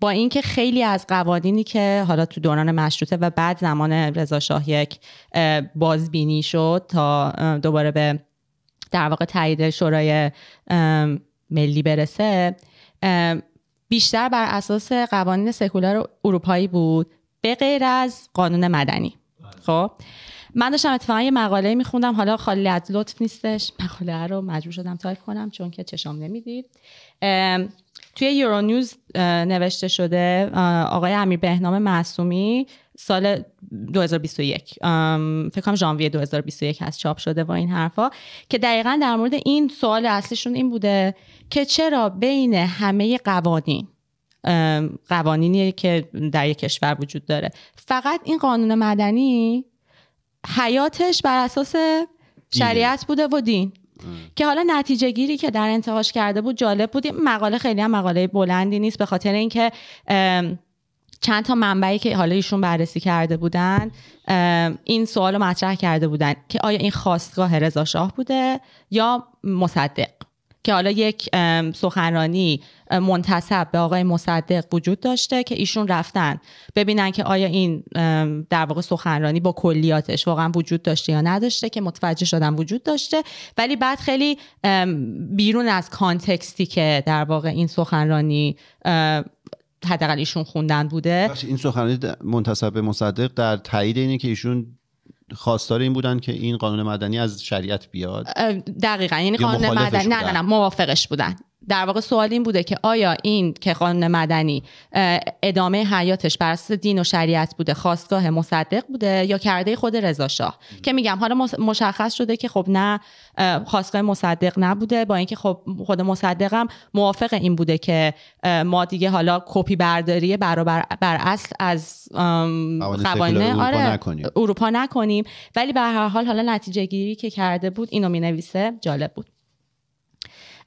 با اینکه خیلی از قوانینی که حالا تو دوران مشروطه و بعد زمان رضا شاه یک بازبینی شد تا دوباره به در واقع تایید شورای ملی برسه بیشتر بر اساس قوانین سکولار اروپایی بود به غیر از قانون مدنی بله. خب من داشتم اتفاقا یه مقاله میخوندم حالا خالی از لطف نیستش مقاله رو مجبور شدم تایپ کنم چون که چشام نمیدید توی یورو یورونیوز نوشته شده آقای امیر بهنام معصومی سال 2021 فکر کنم ژانویه 2021 هست چاپ شده و این حرفا که دقیقا در مورد این سوال اصلیشون این بوده که چرا بین همه قوانین قوانینی که در یک کشور وجود داره فقط این قانون مدنی حیاتش بر اساس شریعت بوده و دین که حالا نتیجه گیری که در انتهاش کرده بود جالب بود مقاله خیلی هم مقاله بلندی نیست به خاطر اینکه چند تا منبعی که حالا ایشون بررسی کرده بودن این سوال رو مطرح کرده بودن که آیا این خواستگاه رضا شاه بوده یا مصدق که حالا یک سخنرانی منتصب به آقای مصدق وجود داشته که ایشون رفتن ببینن که آیا این در واقع سخنرانی با کلیاتش واقعا وجود داشته یا نداشته که متوجه شدن وجود داشته ولی بعد خیلی بیرون از کانتکستی که در واقع این سخنرانی حداقل ایشون خوندن بوده این سخنرانی منتصب به مصدق در تایید اینه که ایشون خواستار این بودن که این قانون مدنی از شریعت بیاد دقیقا یعنی قانون مدنی نه نه نه موافقش بودن در واقع سوال این بوده که آیا این که قانون مدنی ادامه حیاتش بر اساس دین و شریعت بوده خواستگاه مصدق بوده یا کرده خود رضا شاه که میگم حالا مشخص شده که خب نه خواستگاه مصدق نبوده با اینکه خب خود مصدقم موافق این بوده که ما دیگه حالا کپی برداری برابر بر اصل از قوانین اروپا, آره، نکنیم. اروپا نکنیم ولی به هر حال حالا نتیجه گیری که کرده بود اینو مینویسه جالب بود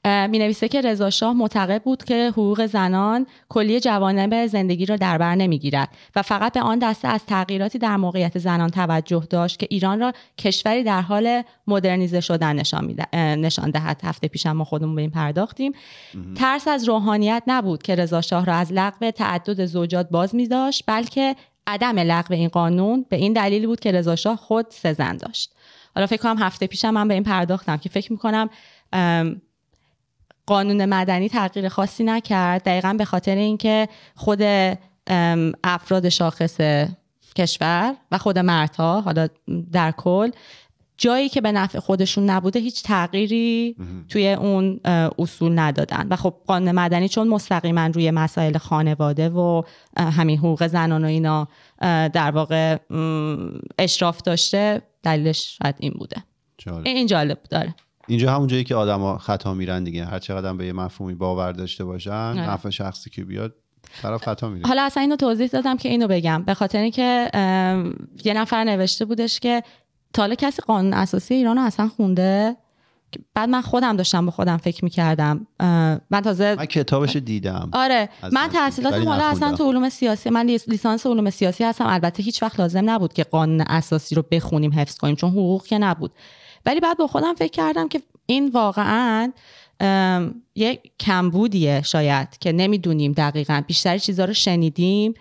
می نویسه که رضا شاه معتقد بود که حقوق زنان کلی جوانب زندگی را در بر نمیگیرد و فقط به آن دسته از تغییراتی در موقعیت زنان توجه داشت که ایران را کشوری در حال مدرنیزه شدن نشان, نشان دهد هفته پیشم ما خودمون به این پرداختیم ترس از روحانیت نبود که رضا شاه را از لغو تعدد زوجات باز می داشت بلکه عدم لغو این قانون به این دلیل بود که رضا شاه خود سزن داشت حالا فکر کنم هفته پیشم من به این پرداختم که فکر کنم، قانون مدنی تغییر خاصی نکرد دقیقا به خاطر اینکه خود افراد شاخص کشور و خود مردها حالا در کل جایی که به نفع خودشون نبوده هیچ تغییری توی اون اصول ندادن و خب قانون مدنی چون مستقیما روی مسائل خانواده و همین حقوق زنان و اینا در واقع اشراف داشته دلیلش شاید این بوده این جالب داره اینجا همون جایی که آدما خطا میرن دیگه هر چقدر به یه مفهومی باور داشته باشن نفع آره. شخصی که بیاد طرف خطا میره حالا اصلا اینو توضیح دادم که اینو بگم به خاطر اینکه یه نفر نوشته بودش که تاله کسی قانون اساسی ایران رو اصلا خونده بعد من خودم داشتم با خودم فکر میکردم من تازه من کتابش دیدم آره من تحصیلاتم حالا اصلا تو علوم سیاسی من لیسانس علوم سیاسی هستم البته هیچ وقت لازم نبود که قانون اساسی رو بخونیم حفظ کنیم چون حقوق که نبود ولی بعد با خودم فکر کردم که این واقعا یک کمبودیه شاید که نمیدونیم دقیقا بیشتر چیزها رو شنیدیم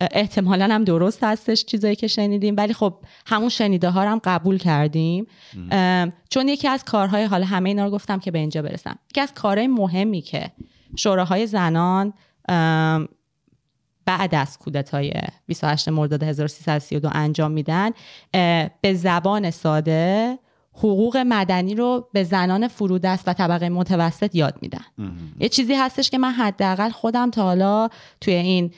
احتمالا هم درست هستش چیزایی که شنیدیم ولی خب همون شنیده ها رو هم قبول کردیم چون یکی از کارهای حالا همه اینا رو گفتم که به اینجا برسم یکی از کارهای مهمی که شوراهای زنان بعد از کودتای 28 مرداد 1332 انجام میدن به زبان ساده حقوق مدنی رو به زنان فرودست و طبقه متوسط یاد میدن یه چیزی هستش که من حداقل خودم تا حالا توی این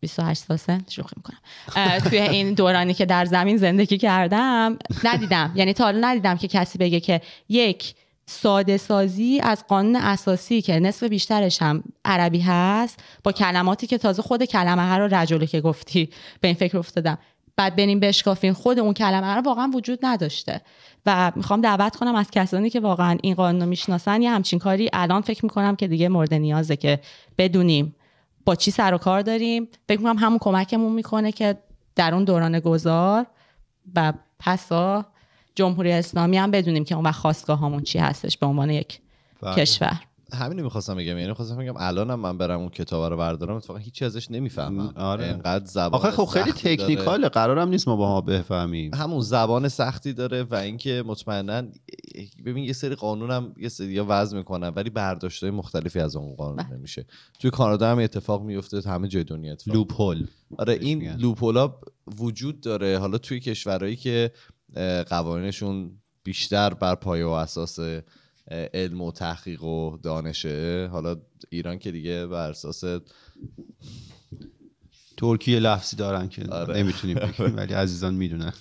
28 سال سن شوخی میکنم توی این دورانی که در زمین زندگی کردم ندیدم یعنی تا حالا ندیدم که کسی بگه که یک ساده سازی از قانون اساسی که نصف بیشترش هم عربی هست با کلماتی که تازه خود کلمه ها رو رجله که گفتی به این فکر افتادم بعد بریم بشکافیم خود اون کلمه رو واقعا وجود نداشته و میخوام دعوت کنم از کسانی که واقعا این قانون رو میشناسن یه همچین کاری الان فکر میکنم که دیگه مورد نیازه که بدونیم با چی سر و کار داریم فکر میکنم همون کمکمون میکنه که در اون دوران گذار و پسا جمهوری اسلامی هم بدونیم که اون وقت خواستگاه همون چی هستش به عنوان یک بله. کشور همینو میخواستم بگم یعنی میخواستم بگم الانم من برم اون کتاب رو بردارم اتفاقا هیچی ازش نمیفهمم آره. انقدر زبان آخه خب خیلی تکنیکاله قرارم نیست ما باها بفهمیم همون زبان سختی داره و اینکه مطمئنا ببین یه سری قانونم یه سری یا وضع میکنن ولی برداشت مختلفی از اون قانون بله. نمیشه توی کانادا هم اتفاق میفته همه جای دنیا اتفاق هول آره این لوپولا وجود داره حالا توی کشورهایی که قوانینشون بیشتر بر پایه و اساس علم و تحقیق و دانشه حالا ایران که دیگه بر اساس ترکیه لفظی دارن که آره. نمیتونیم بکنیم ولی عزیزان میدونن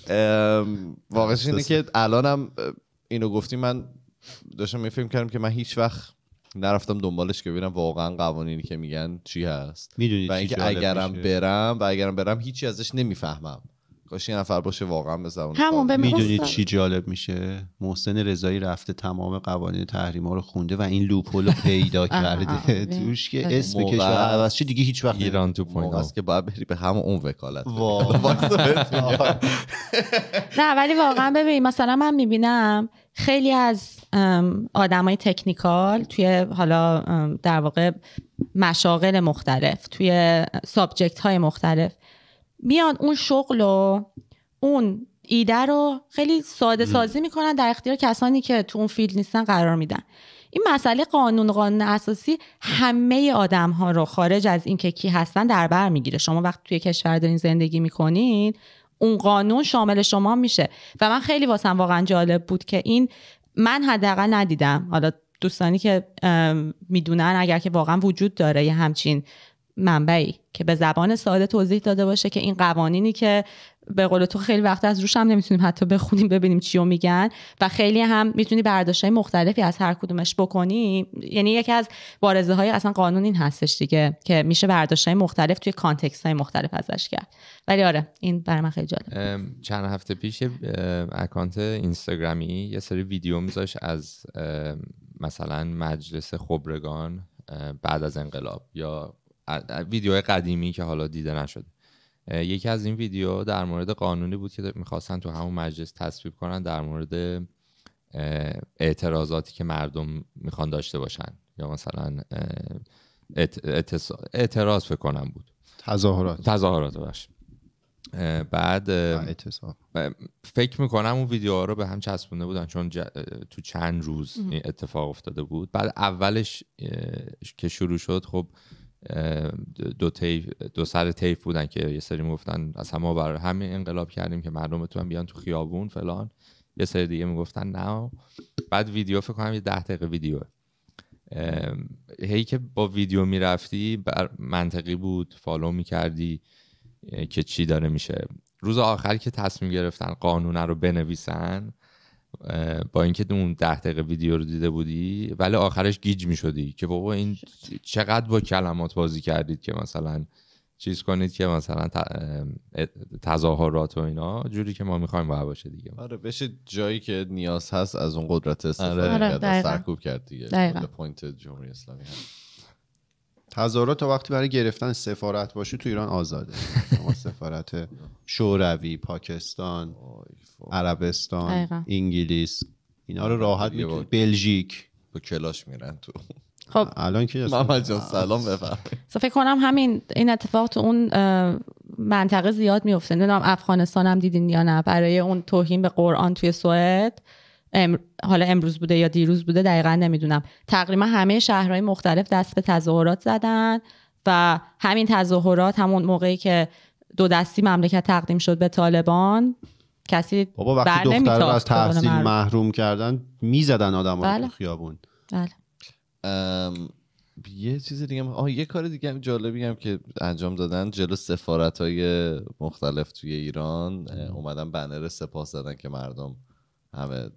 واقعش اینه که الانم اینو گفتی من داشتم میفهم کردم که من هیچ وقت نرفتم دنبالش که ببینم واقعا قوانینی که میگن چی هست میدونی و اینکه اگرم برم و اگرم برم هیچی ازش نمیفهمم کاش نفر باشه واقعا به زبان میدونی چی جالب میشه محسن رضایی رفته تمام قوانین تحریم رو خونده و این لوپول رو پیدا کرده توش که اسم کشور چی دیگه هیچ وقت ایران تو پوینت است که باید بری به همون اون وکالت نه ولی واقعا ببین مثلا من میبینم خیلی از آدم تکنیکال توی حالا در واقع مشاغل مختلف توی سابجکت های مختلف میان اون شغل و اون ایده رو خیلی ساده سازی میکنن در اختیار کسانی که تو اون فیلد نیستن قرار میدن این مسئله قانون قانون اساسی همه آدم ها رو خارج از اینکه کی هستن در بر میگیره شما وقتی توی کشور دارین زندگی میکنین اون قانون شامل شما میشه و من خیلی واسم واقعا جالب بود که این من حداقل ندیدم حالا دوستانی که میدونن اگر که واقعا وجود داره یه همچین منبعی که به زبان ساده توضیح داده باشه که این قوانینی که به قول تو خیلی وقت از روش هم نمیتونیم حتی بخونیم ببینیم چیو میگن و خیلی هم میتونی برداشت های مختلفی از هر کدومش بکنی یعنی یکی از بارزه های اصلا قانون این هستش دیگه که میشه برداشت های مختلف توی کانتکست های مختلف ازش کرد ولی آره این برای من خیلی جالب چند هفته پیش اکانت اینستاگرامی یه سری ویدیو میذاش از مثلا مجلس خبرگان بعد از انقلاب یا ویدیو قدیمی که حالا دیده نشده یکی از این ویدیو در مورد قانونی بود که میخواستن تو همون مجلس تصویب کنن در مورد اعتراضاتی که مردم میخوان داشته باشن یا مثلا اعتراض فکر کنم بود تظاهرات تظاهرات باش بعد فکر میکنم اون ویدیوها رو به هم چسبونده بودن چون تو چند روز اتفاق افتاده بود بعد اولش که شروع شد خب دو, تیف دو سر تیف بودن که یه سری میگفتن از همه برای همین انقلاب کردیم که مردم تو بیان تو خیابون فلان یه سری دیگه میگفتن نه بعد ویدیو فکر کنم یه ده دقیقه ویدیو هی که با ویدیو میرفتی بر منطقی بود فالو میکردی که چی داره میشه روز آخر که تصمیم گرفتن قانون رو بنویسن با اینکه اون ده دقیقه ویدیو رو دیده بودی ولی آخرش گیج می شدی که بابا این چقدر با کلمات بازی کردید که مثلا چیز کنید که مثلا تظاهرات و اینا جوری که ما میخوایم باید باشه دیگه آره بشه جایی که نیاز هست از اون قدرت استفاده آره. کرد آره، سرکوب کرد دیگه پوینت جمهوری اسلامی هست تظاهرات تا وقتی برای گرفتن سفارت باشی تو ایران آزاده سفارت شوروی پاکستان عربستان انگلیس اینا رو راحت میتونی بلژیک با کلاش میرن تو خب الان که محمد جان سلام بفرمایید فکر کنم همین این اتفاق تو اون منطقه زیاد میفته نمیدونم افغانستان هم دیدین یا نه برای اون توهین به قرآن توی سوئد حالا امروز بوده یا دیروز بوده دقیقا نمیدونم تقریبا همه شهرهای مختلف دست به تظاهرات زدن و همین تظاهرات همون موقعی که دو دستی مملکت تقدیم شد به طالبان کسی بابا وقتی دختر رو از تحصیل محروم کردن میزدن آدم بله. خیابون بله. ام... یه چیز دیگه آه یه کار دیگه هم جالبی هم که انجام دادن جلو سفارت های مختلف توی ایران اومدن بنر سپاس دادن که مردم همه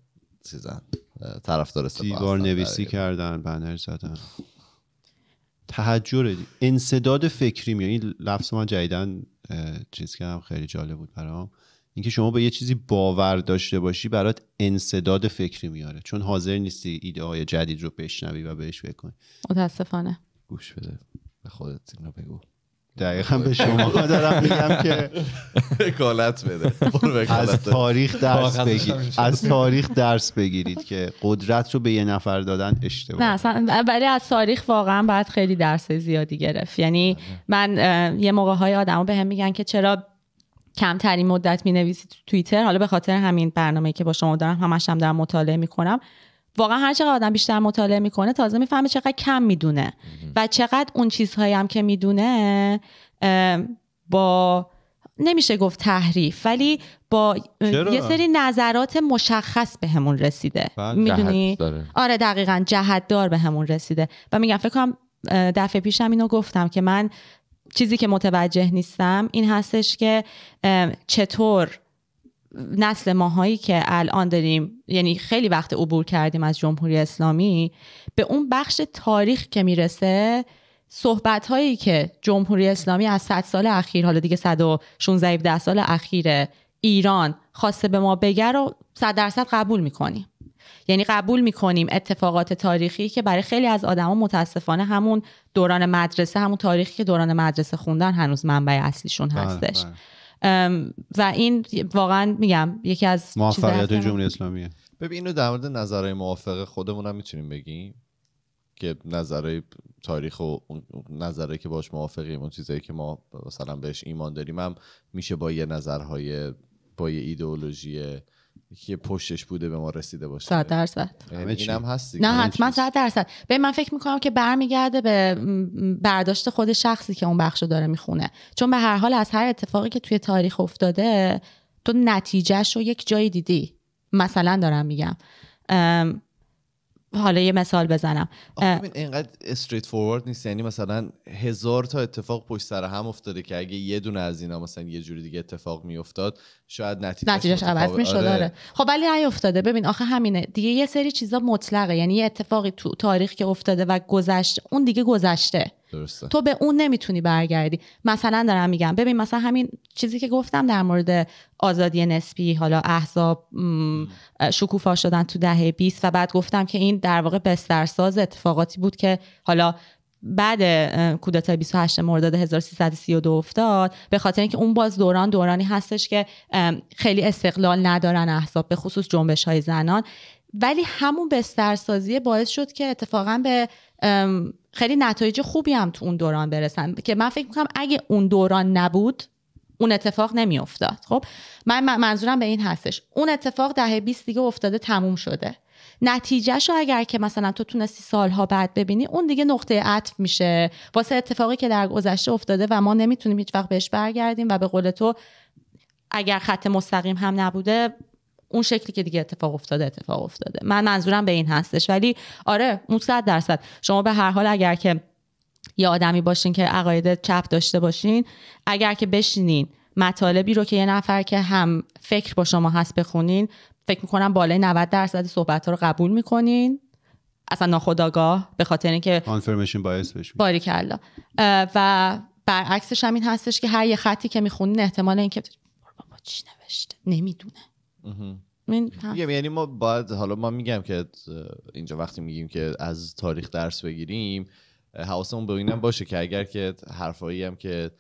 چیزن طرفدار دیوار نویسی کردن بنر زدن تحجر انصداد فکری میاد این لفظ من جدیدن چیز کردم خیلی جالب بود برام اینکه شما به یه چیزی باور داشته باشی برات انصداد فکری میاره چون حاضر نیستی ایده های جدید رو بشنوی و بهش فکر کنی متاسفانه گوش بده به خودت این بگو دقیقا به شما دارم میگم که وکالت بده از تاریخ درس بگیرید از تاریخ درس بگیرید که قدرت رو به یه نفر دادن اشتباه نه ولی از تاریخ واقعا باید خیلی درس زیادی گرفت یعنی من یه موقع های آدما به هم میگن که چرا کمترین مدت می نویسی تو توییتر حالا به خاطر همین برنامه که با شما دارم همش هم دارم مطالعه کنم واقعا هر چقدر آدم بیشتر مطالعه میکنه تازه میفهمه چقدر کم میدونه و چقدر اون چیزهایی هم که میدونه با نمیشه گفت تحریف ولی با یه سری نظرات مشخص به همون رسیده بله. میدونی آره دقیقا جهت دار به همون رسیده و میگم فکر کنم دفعه پیشم اینو گفتم که من چیزی که متوجه نیستم این هستش که چطور نسل ماهایی که الان داریم یعنی خیلی وقت عبور کردیم از جمهوری اسلامی به اون بخش تاریخ که میرسه صحبت هایی که جمهوری اسلامی از 100 سال اخیر حالا دیگه 116 17 سال اخیر ایران خواسته به ما بگه رو 100 درصد قبول میکنیم یعنی قبول میکنیم اتفاقات تاریخی که برای خیلی از آدما متاسفانه همون دوران مدرسه همون تاریخی که دوران مدرسه خوندن هنوز منبع اصلیشون بله، هستش بله. و این واقعا میگم یکی از موفقیت جمهوری اسلامیه ببین اینو در مورد نظرهای موافق خودمون هم میتونیم بگیم که نظرهای تاریخ و نظرهایی که باش موافقیم اون چیزایی که ما مثلا بهش ایمان داریم هم میشه با یه نظرهای با یه ایدئولوژی که پشتش بوده به ما رسیده باشه صد درصد یعنی اینم هستی نه حتما صد درصد به من فکر میکنم که برمیگرده به برداشت خود شخصی که اون بخشو داره میخونه چون به هر حال از هر اتفاقی که توی تاریخ افتاده تو نتیجهش رو یک جایی دیدی مثلا دارم میگم حالا یه مثال بزنم این اینقدر استریت فورورد نیست یعنی مثلا هزار تا اتفاق پشت سر هم افتاده که اگه یه دونه از اینا مثلا یه جوری دیگه اتفاق میافتاد شاید نتیجه نتیجهش عوض میشد آره. آره. خب ولی افتاده ببین آخه همینه دیگه یه سری چیزا مطلقه یعنی یه اتفاقی تو تاریخ که افتاده و گذشت اون دیگه گذشته درسته. تو به اون نمیتونی برگردی مثلا دارم میگم ببین مثلا همین چیزی که گفتم در مورد آزادی نسبی حالا احزاب شکوفا شدن تو دهه 20 و بعد گفتم که این در واقع بسترساز اتفاقاتی بود که حالا بعد کودتای 28 مرداد 1332 افتاد به خاطر اینکه اون باز دوران دورانی هستش که خیلی استقلال ندارن احزاب به خصوص جنبش های زنان ولی همون بسترسازیه باعث شد که اتفاقا به خیلی نتایج خوبی هم تو اون دوران برسن که من فکر میکنم اگه اون دوران نبود اون اتفاق نمیافتاد خب من منظورم به این هستش اون اتفاق دهه 20 دیگه افتاده تموم شده نتیجهش رو اگر که مثلا تو تونستی سالها بعد ببینی اون دیگه نقطه عطف میشه واسه اتفاقی که در گذشته افتاده و ما نمیتونیم هیچ وقت بهش برگردیم و به قول تو اگر خط مستقیم هم نبوده اون شکلی که دیگه اتفاق افتاده اتفاق افتاده من منظورم به این هستش ولی آره اون صد درصد شما به هر حال اگر که یه آدمی باشین که عقاید چپ داشته باشین اگر که بشینین مطالبی رو که یه نفر که هم فکر با شما هست بخونین فکر میکنم بالای 90 درصد صحبت رو قبول میکنین اصلا ناخداگاه به خاطر اینکه کانفرمیشن بایس باریکلا و برعکسش هم این هستش که هر یه خطی که میخونین احتمال اینکه بابا چی نمیدونه یعنی ما باید حالا ما میگم که اینجا وقتی میگیم که از تاریخ درس بگیریم حواسمون به اینم باشه که اگر که حرفایی هم که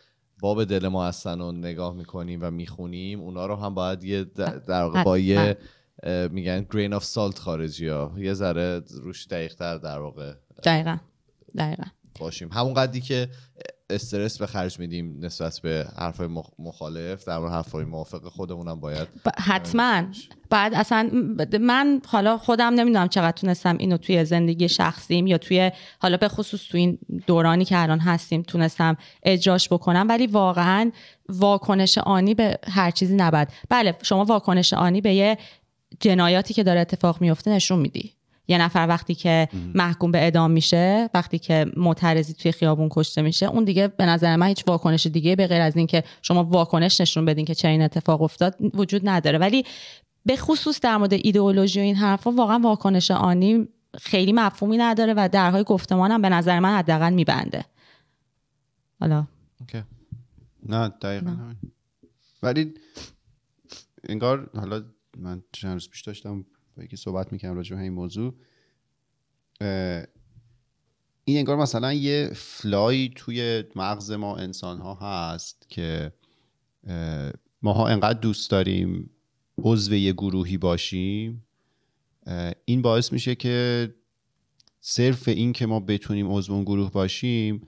باب دل ما هستن و نگاه میکنیم و میخونیم اونا رو هم باید یه در با یه بله، بله. میگن گرین آف سالت خارجی ها یه ذره روش دقیق تر در واقع دقیقا دقیقا باشیم همون قدری که استرس به خرج میدیم نسبت به حرفای مخالف در مورد حرفای موافق خودمونم باید ب... حتما بعد اصلا من حالا خودم نمیدونم چقدر تونستم اینو توی زندگی شخصیم یا توی حالا به خصوص توی این دورانی که الان هستیم تونستم اجراش بکنم ولی واقعا واکنش آنی به هر چیزی نبد بله شما واکنش آنی به یه جنایاتی که داره اتفاق میفته نشون میدی یه نفر وقتی که محکوم به اعدام میشه وقتی که معترضی توی خیابون کشته میشه اون دیگه به نظر من هیچ واکنش دیگه به غیر از اینکه شما واکنش نشون بدین که این اتفاق افتاد وجود نداره ولی به خصوص در مورد ایدئولوژی و این حرفا واقعا واکنش آنی خیلی مفهومی نداره و درهای گفتمانم به نظر من حداقل میبنده حالا نه دقیقا ولی انگار حالا من چند روز پیش داشتم با یکی صحبت میکنم راجع به این موضوع این انگار مثلا یه فلای توی مغز ما انسان ها هست که ماها انقدر دوست داریم عضو یه گروهی باشیم این باعث میشه که صرف این که ما بتونیم عضو اون گروه باشیم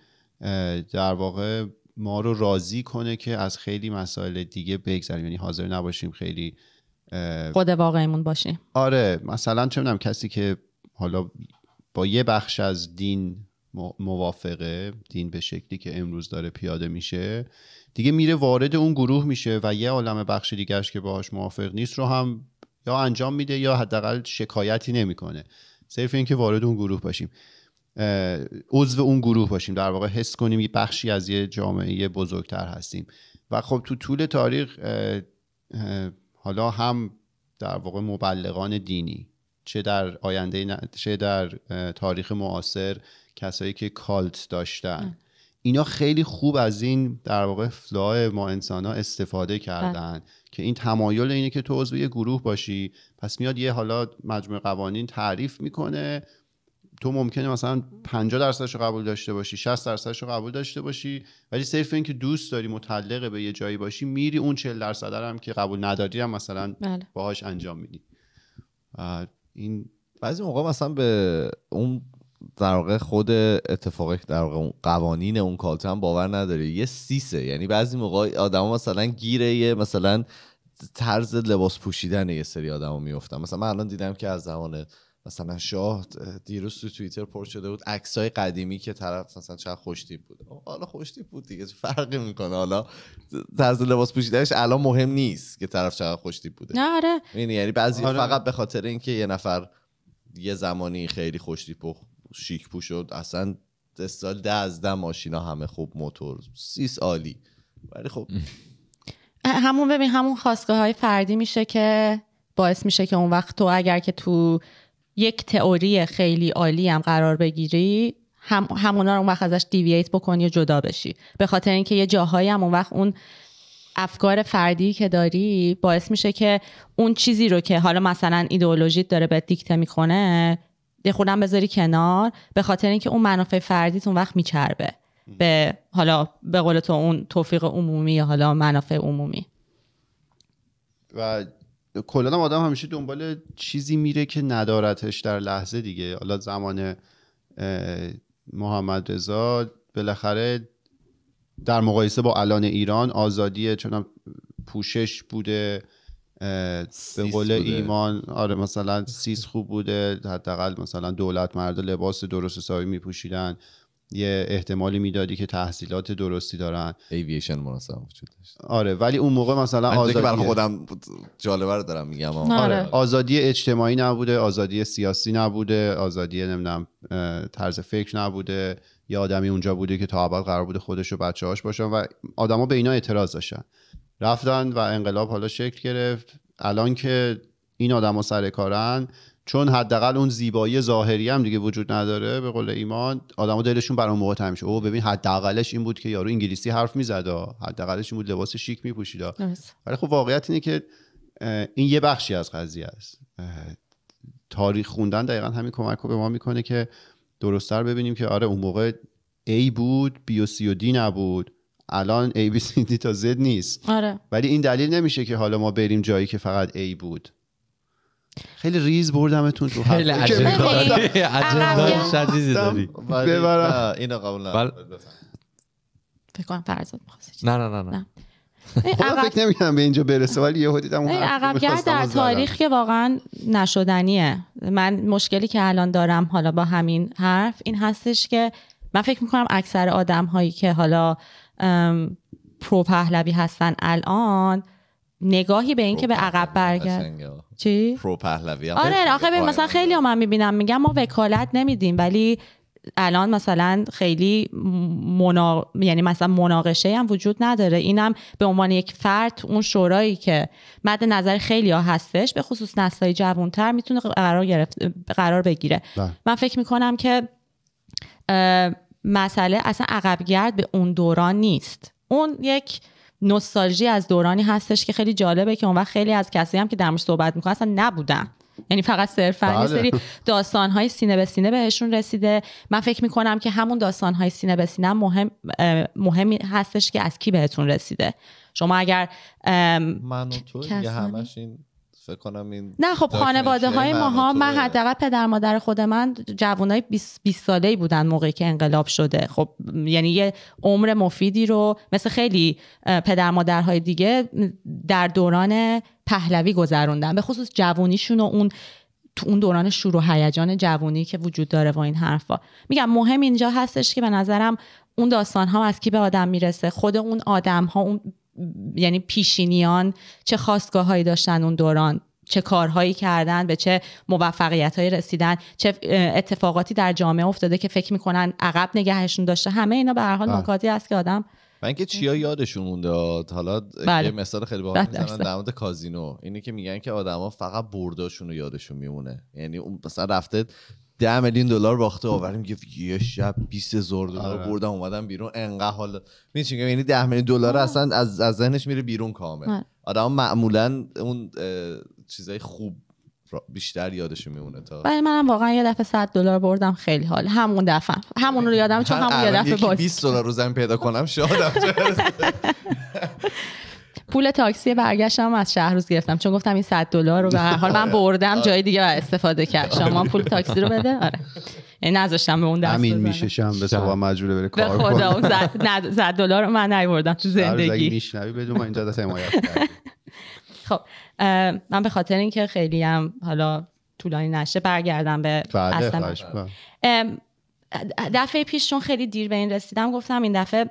در واقع ما رو راضی کنه که از خیلی مسائل دیگه بگذریم یعنی حاضر نباشیم خیلی خود واقعیمون باشیم آره مثلا چه میدونم کسی که حالا با یه بخش از دین موافقه دین به شکلی که امروز داره پیاده میشه دیگه میره وارد اون گروه میشه و یه عالم بخش دیگرش که باهاش موافق نیست رو هم یا انجام میده یا حداقل شکایتی نمیکنه صرف اینکه وارد اون گروه باشیم عضو اون گروه باشیم در واقع حس کنیم یه بخشی از یه جامعه بزرگتر هستیم و خب تو طول تاریخ حالا هم در واقع مبلغان دینی چه در آینده چه در تاریخ معاصر کسایی که کالت داشتن اینا خیلی خوب از این در واقع فلاه ما انسان ها استفاده بله. کردن که این تمایل اینه که تو عضو یه گروه باشی پس میاد یه حالا مجموع قوانین تعریف میکنه تو ممکنه مثلا 50 درصدش رو قبول داشته باشی 60 درصدش رو قبول داشته باشی ولی صرف اینکه دوست داری متعلق به یه جایی باشی میری اون 40 درصد هم که قبول نداری هم مثلا بله. باهاش انجام میدی این بعضی موقع مثلا به اون در واقع خود اتفاق در واقع قوانین اون کالته هم باور نداری. یه سیسه یعنی بعضی موقع آدما مثلا گیره یه مثلا طرز لباس پوشیدن یه سری آدما میفتن مثلا من الان دیدم که از زمان مثلا شاه دیروز تو توییتر پر شده بود عکسای قدیمی که طرف مثلا چقدر خوشتیپ بود حالا خوشتیپ بود دیگه فرقی میکنه حالا طرز لباس پوشیدنش الان مهم نیست که طرف چقدر خوشتیپ بوده نه آره یعنی بعضی آره. فقط به خاطر اینکه یه نفر یه زمانی خیلی خوشتیپ و شیک پوش شد اصلا سال ده از ده ماشینا همه خوب موتور سیس عالی ولی خب همون ببین همون خواستگاه های فردی میشه که باعث میشه که اون وقت تو اگر که تو یک تئوری خیلی عالی هم قرار بگیری هم همونا رو اون وقت ازش دیوییت بکنی و جدا بشی به خاطر اینکه یه جاهایی هم اون وقت اون افکار فردی که داری باعث میشه که اون چیزی رو که حالا مثلا ایدئولوژیت داره به دیکته میکنه یه خودم بذاری کنار به خاطر اینکه اون منافع فردیت اون وقت میچربه به حالا به قول تو اون توفیق عمومی یا حالا منافع عمومی و کلا آدم همیشه دنبال چیزی میره که ندارتش در لحظه دیگه حالا زمان محمد رضا بالاخره در مقایسه با الان ایران آزادی چون پوشش بوده به قول ایمان آره مثلا سیس خوب بوده حداقل مثلا دولت مرد لباس درست حسابی میپوشیدن یه احتمالی میدادی که تحصیلات درستی دارن ایویشن مناسب وجود داشت آره ولی اون موقع مثلا آزادی برای خودم جالبه رو دارم میگم آره. آره. آزادی اجتماعی نبوده آزادی سیاسی نبوده آزادی نمیدونم طرز فکر نبوده یه آدمی اونجا بوده که تا اول قرار بوده خودش و هاش باشن و آدما به اینا اعتراض داشتن رفتن و انقلاب حالا شکل گرفت الان که این آدما سر کارن چون حداقل اون زیبایی ظاهری هم دیگه وجود نداره به قول ایمان آدما دلشون برام موقع تمیش او ببین حداقلش این بود که یارو انگلیسی حرف میزد حداقلش این بود لباس شیک میپوشید ولی خب واقعیت اینه که این یه بخشی از قضیه است تاریخ خوندن دقیقا همین کمک رو به ما میکنه که درستتر ببینیم که آره اون موقع A بود B و C و D نبود الان A B C D تا Z نیست آره. ولی این دلیل نمیشه که حالا ما بریم جایی که فقط A بود خیلی ریز بردمتون تو خیلی عجله شدیدی داری ببرم اینو قبول ندارم بله. فکر کنم فرزاد نه نه نه نه فکر نمیکنم به اینجا برسه ولی یه دیدم اون در تاریخ که واقعا نشدنیه من مشکلی که الان دارم حالا با همین حرف این هستش که من فکر میکنم اکثر آدم هایی که حالا پرو پهلوی هستن الان نگاهی به اینکه به عقب برگرد چی پرو پهلوی آره آخه ببین آره، مثلا آره. خیلی من میبینم میگم ما وکالت نمیدیم ولی الان مثلا خیلی منا... یعنی مثلا مناقشه هم وجود نداره اینم به عنوان یک فرد اون شورایی که مد نظر خیلی ها هستش به خصوص نسلای جوانتر میتونه قرار گرفت... قرار بگیره بله. من فکر میکنم که مسئله اصلا عقبگرد به اون دوران نیست اون یک نوستالژی از دورانی هستش که خیلی جالبه که اون وقت خیلی از کسی هم که درمش صحبت میکنن اصلا نبودن یعنی فقط صرفا بله. سری داستان های سینه به سینه بهشون رسیده من فکر میکنم که همون داستان های سینه به سینه مهم مهمی هستش که از کی بهتون رسیده شما اگر من و تو همش این فکر کنم نه خب خانواده های ماها من حداقل پدر مادر خود من جوانای 20 20 ساله ای بودن موقعی که انقلاب شده خب یعنی یه عمر مفیدی رو مثل خیلی پدر های دیگه در دوران پهلوی گذروندن به خصوص جوونیشون و اون تو اون دوران شروع هیجان جوونی که وجود داره و این حرفا میگم مهم اینجا هستش که به نظرم اون داستان ها از کی به آدم میرسه خود اون آدم ها اون یعنی پیشینیان چه خواستگاه هایی داشتن اون دوران چه کارهایی کردن به چه موفقیت هایی رسیدن چه اتفاقاتی در جامعه افتاده که فکر میکنن عقب نگهشون داشته همه اینا به هر حال بله. نکاتی هست که آدم من اینکه چیا یادشون مونده حالا یه بله. مثال خیلی باحال بله، میزنن در مورد کازینو اینه که میگن که آدما فقط برداشون رو یادشون میمونه یعنی اون مثلا رفته 10 میلیون دلار باخته آوردم گفت یه شب 20 هزار دلار آره. بردم اومدم بیرون انقدر حالا که یعنی 10 میلیون دلار اصلا از از ذهنش میره بیرون کامل آدم آره، معمولا اون چیزای خوب بیشتر یادش میمونه تا ولی منم واقعا یه دفعه 100 دلار بردم خیلی حال همون دفعه همون رو یادم چون همون یه دفعه 20 دلار روزم پیدا کنم شادم پول تاکسی برگشتم از شهر روز گرفتم چون گفتم این 100 دلار رو به هر حال من بردم آره. جای دیگه استفاده کرد آره. شما پول تاکسی رو بده آره یعنی نذاشتم به اون دست همین میشه به سوا مجبوره بره کار به خدا اون 100 دلار من نیوردم تو زندگی میشنوی بدون ما اینجا دست حمایت خب من به خاطر اینکه خیلی هم حالا طولانی نشه برگردم به بله، اصلا دفعه پیش چون خیلی دیر به این رسیدم گفتم این دفعه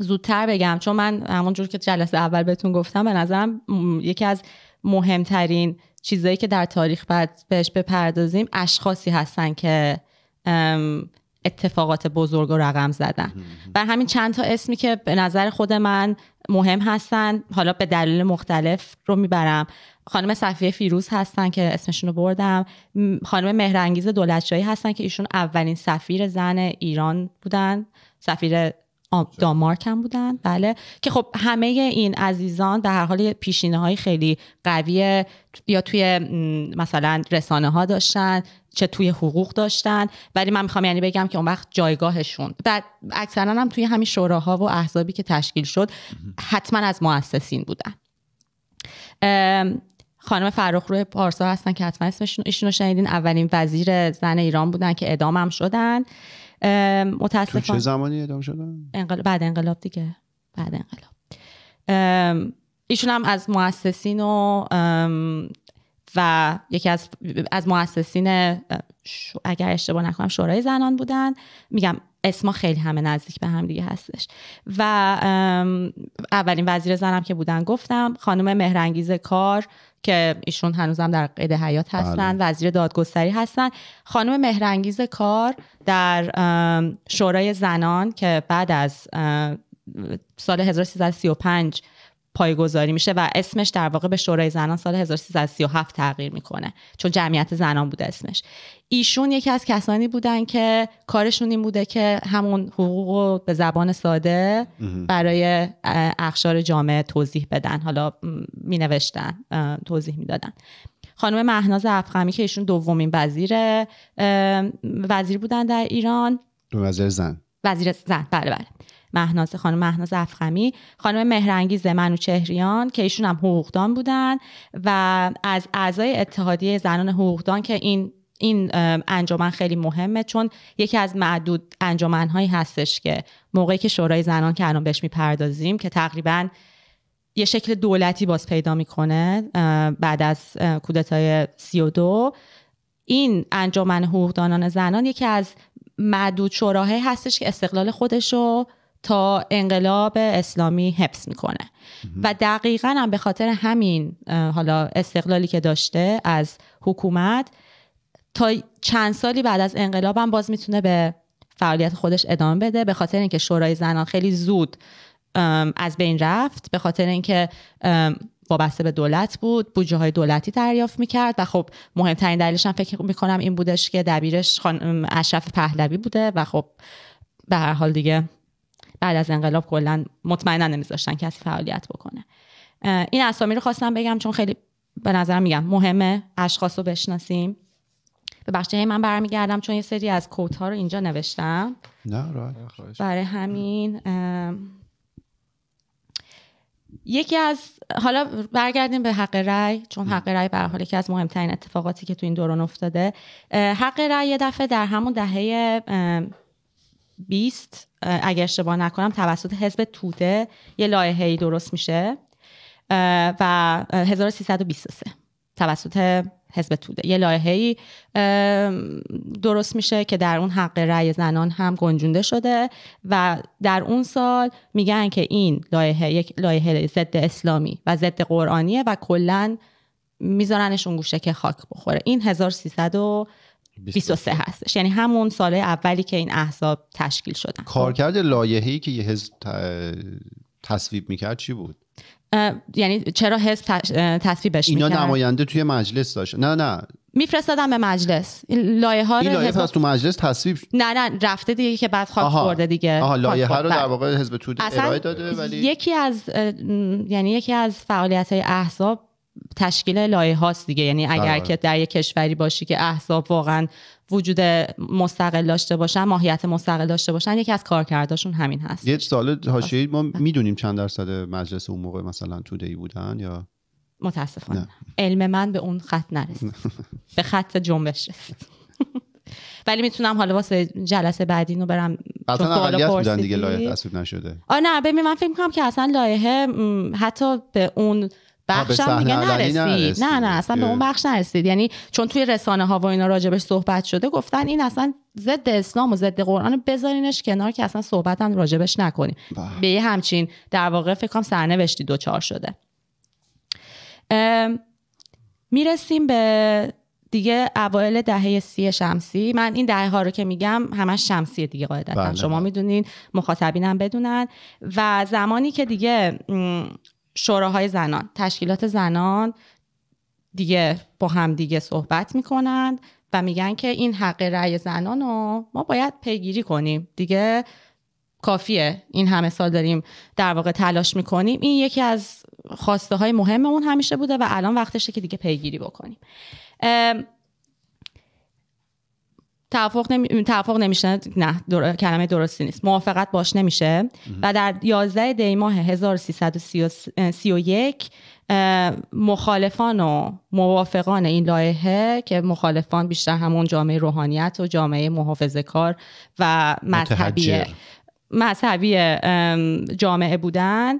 زودتر بگم چون من همونجور که جلسه اول بهتون گفتم به نظرم یکی از مهمترین چیزایی که در تاریخ بعد بهش بپردازیم اشخاصی هستن که اتفاقات بزرگ و رقم زدن بر همین چند تا اسمی که به نظر خود من مهم هستن حالا به دلیل مختلف رو میبرم خانم صفیه فیروز هستن که اسمشون رو بردم خانم مهرنگیز دولتشاهی هستن که ایشون اولین سفیر زن ایران بودن سفیر بله. دانمارک هم بودن بله که خب همه این عزیزان در هر حال پیشینه های خیلی قوی یا توی مثلا رسانه ها داشتن چه توی حقوق داشتن ولی من میخوام یعنی بگم که اون وقت جایگاهشون و اکثرا هم توی همین شوراها و احزابی که تشکیل شد حتما از مؤسسین بودن خانم فرخ روی پارسا هستن که حتما اسمشون شنیدین اولین وزیر زن ایران بودن که ادامم شدن متاسفانه چه زمانی اعدام شدن؟ بعد انقلاب دیگه بعد انقلاب ایشون هم از مؤسسین و و یکی از از مؤسسین اگر اشتباه نکنم شورای زنان بودن میگم اسما خیلی همه نزدیک به هم دیگه هستش و اولین وزیر زنم که بودن گفتم خانم مهرنگیز کار که ایشون هنوزم در قید حیات بله. هستن وزیر دادگستری هستن خانم مهرنگیز کار در شورای زنان که بعد از سال 1335 پایگذاری میشه و اسمش در واقع به شورای زنان سال 1337 تغییر میکنه چون جمعیت زنان بوده اسمش ایشون یکی از کسانی بودن که کارشون این بوده که همون حقوق به زبان ساده برای اخشار جامعه توضیح بدن حالا مینوشتن توضیح میدادن خانم مهناز افخمی که ایشون دومین وزیر وزیر بودن در ایران وزیر زن وزیر زن بله بله مهناز خانم مهناز افخمی خانم مهرنگیز منوچهریان که ایشون هم حقوقدان بودن و از اعضای اتحادیه زنان حقوقدان که این این انجمن خیلی مهمه چون یکی از معدود انجمن هایی هستش که موقعی که شورای زنان که الان بهش میپردازیم که تقریبا یه شکل دولتی باز پیدا میکنه بعد از کودتای دو این انجمن حقوقدانان زنان یکی از معدود شوراهایی هستش که استقلال خودش رو تا انقلاب اسلامی حفظ میکنه و دقیقا هم به خاطر همین حالا استقلالی که داشته از حکومت تا چند سالی بعد از انقلاب هم باز میتونه به فعالیت خودش ادامه بده به خاطر اینکه شورای زنان خیلی زود از بین رفت به خاطر اینکه وابسته به دولت بود بودجه های دولتی دریافت میکرد و خب مهمترین دلیلش هم فکر میکنم این بودش که دبیرش اشرف پهلوی بوده و خب به هر حال دیگه بعد از انقلاب کلا مطمئنا نمیذاشتن کسی فعالیت بکنه این اسامی رو خواستم بگم چون خیلی به نظر میگم مهمه اشخاص رو بشناسیم به بخشه من برمیگردم چون یه سری از کوت ها رو اینجا نوشتم نه را. برای همین یکی از حالا برگردیم به حق رای چون حق رای به حال یکی از مهمترین اتفاقاتی که تو این دوران افتاده حق رای یه دفعه در همون دهه 20 اگر اشتباه نکنم توسط حزب توده یه لایحه‌ای درست میشه و 1323 توسط حزب توده یه لایحه‌ای درست میشه که در اون حق رأی زنان هم گنجونده شده و در اون سال میگن که این لایحه یک لایحه ضد اسلامی و ضد قرآنیه و کلا میذارنش گوشه که خاک بخوره این 1300 23 هستش یعنی همون سال اولی که این احزاب تشکیل شدن خب. کارکرد لایحه‌ای که یه حزب تصویب میکرد چی بود یعنی چرا حزب تصویبش اینا نماینده توی مجلس داشت نه نه میفرستادم به مجلس لایه ها این لایه پس تو مجلس تصویب شد. نه نه رفته دیگه که بعد خاک برده دیگه آها لایه ها رو در بله. واقع حزب توده ارائه داده ولی یکی از یعنی یکی از فعالیت های احزاب تشکیل لایه هاست دیگه یعنی اگر بله. که در یک کشوری باشی که احزاب واقعا وجود مستقل داشته باشن ماهیت مستقل داشته باشن یکی از کارکرداشون همین هست یه سال حاشیه‌ای ما بله. میدونیم چند درصد مجلس اون موقع مثلا توده‌ای بودن یا متاسفانه علم من به اون خط نرسید به خط جنبش رسید ولی میتونم حالا واسه جلسه بعدی رو برم اصلا اقلیت بودن دیگه لایه نشده آ نه ببین من فکر میکنم که اصلا لایحه حتی به اون بخشم دیگه نرسید. نه نه اصلا به اون بخش نرسید یعنی چون توی رسانه ها و اینا راجبش صحبت شده گفتن این اصلا ضد اسلام و ضد قرآن بذارینش کنار که اصلا صحبت هم راجبش نکنیم بله. به یه همچین در واقع فکرم کنم سرنوشتی دوچار شده میرسیم به دیگه اوایل دهه سی شمسی من این دهه ها رو که میگم همش شمسی دیگه قاعدتا بله، شما بله. میدونین مخاطبینم بدونن و زمانی که دیگه شوراهای زنان تشکیلات زنان دیگه با هم دیگه صحبت میکنند و میگن که این حق رأی زنان رو ما باید پیگیری کنیم دیگه کافیه این همه سال داریم در واقع تلاش میکنیم این یکی از خواسته های مهممون همیشه بوده و الان وقتشه که دیگه پیگیری بکنیم توافق نمی... توافق نمیشه نه کلمه درستی نیست موافقت باش نمیشه و در 11 دی ماه 1331 مخالفان و موافقان این لایحه که مخالفان بیشتر همون جامعه روحانیت و جامعه محافظه کار و مذهبی مذهبی جامعه بودن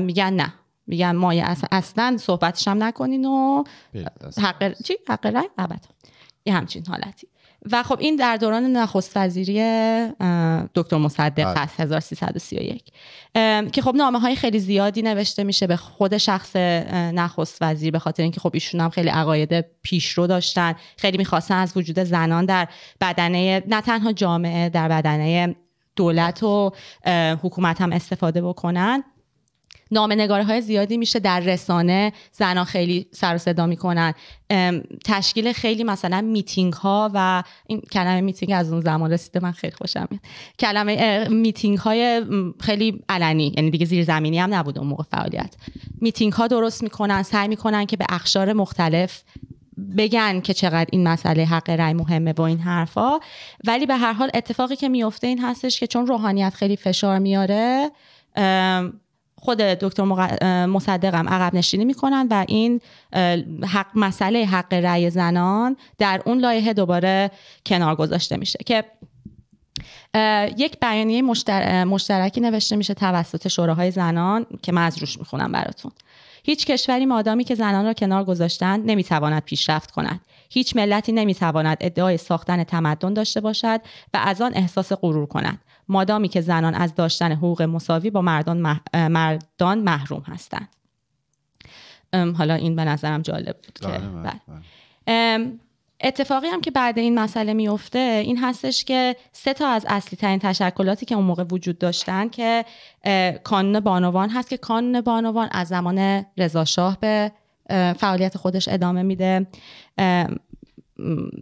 میگن نه میگن ما اصلا صحبتش هم نکنین و حق چی حق رای یه همچین حالتی و خب این در دوران نخست وزیری دکتر مصدق بله. هست 1331 که خب نامه های خیلی زیادی نوشته میشه به خود شخص نخست وزیر به خاطر اینکه خب ایشون هم خیلی عقاید پیشرو داشتن خیلی میخواستن از وجود زنان در بدنه نه تنها جامعه در بدنه دولت و حکومت هم استفاده بکنن نگاره های زیادی میشه در رسانه زنها خیلی سر و صدا میکنن تشکیل خیلی مثلا میتینگ ها و این کلمه میتینگ از اون زمان رسیده من خیلی خوشم میاد کلمه میتینگ های خیلی علنی یعنی دیگه زیرزمینی هم نبود اون موقع فعالیت میتینگ ها درست میکنن سعی میکنن که به اخشار مختلف بگن که چقدر این مسئله حق رأی مهمه با این حرفا ولی به هر حال اتفاقی که میفته این هستش که چون روحانیت خیلی فشار میاره خود دکتر مصدقم عقب نشینی میکنن و این حق مسئله حق رأی زنان در اون لایحه دوباره کنار گذاشته میشه که یک بیانیه مشتر... مشترکی نوشته میشه توسط شوراهای زنان که من از روش میخونم براتون هیچ کشوری مادامی که زنان را کنار گذاشتند نمیتواند پیشرفت کند هیچ ملتی نمیتواند ادعای ساختن تمدن داشته باشد و از آن احساس غرور کند مادامی که زنان از داشتن حقوق مساوی با مردان, مردان محروم هستند حالا این به نظرم جالب بود که بله. بله،, بله. بله. اتفاقی هم که بعد این مسئله میفته این هستش که سه تا از اصلی ترین تشکلاتی که اون موقع وجود داشتن که کانون بانوان هست که کانون بانوان از زمان رضا شاه به فعالیت خودش ادامه میده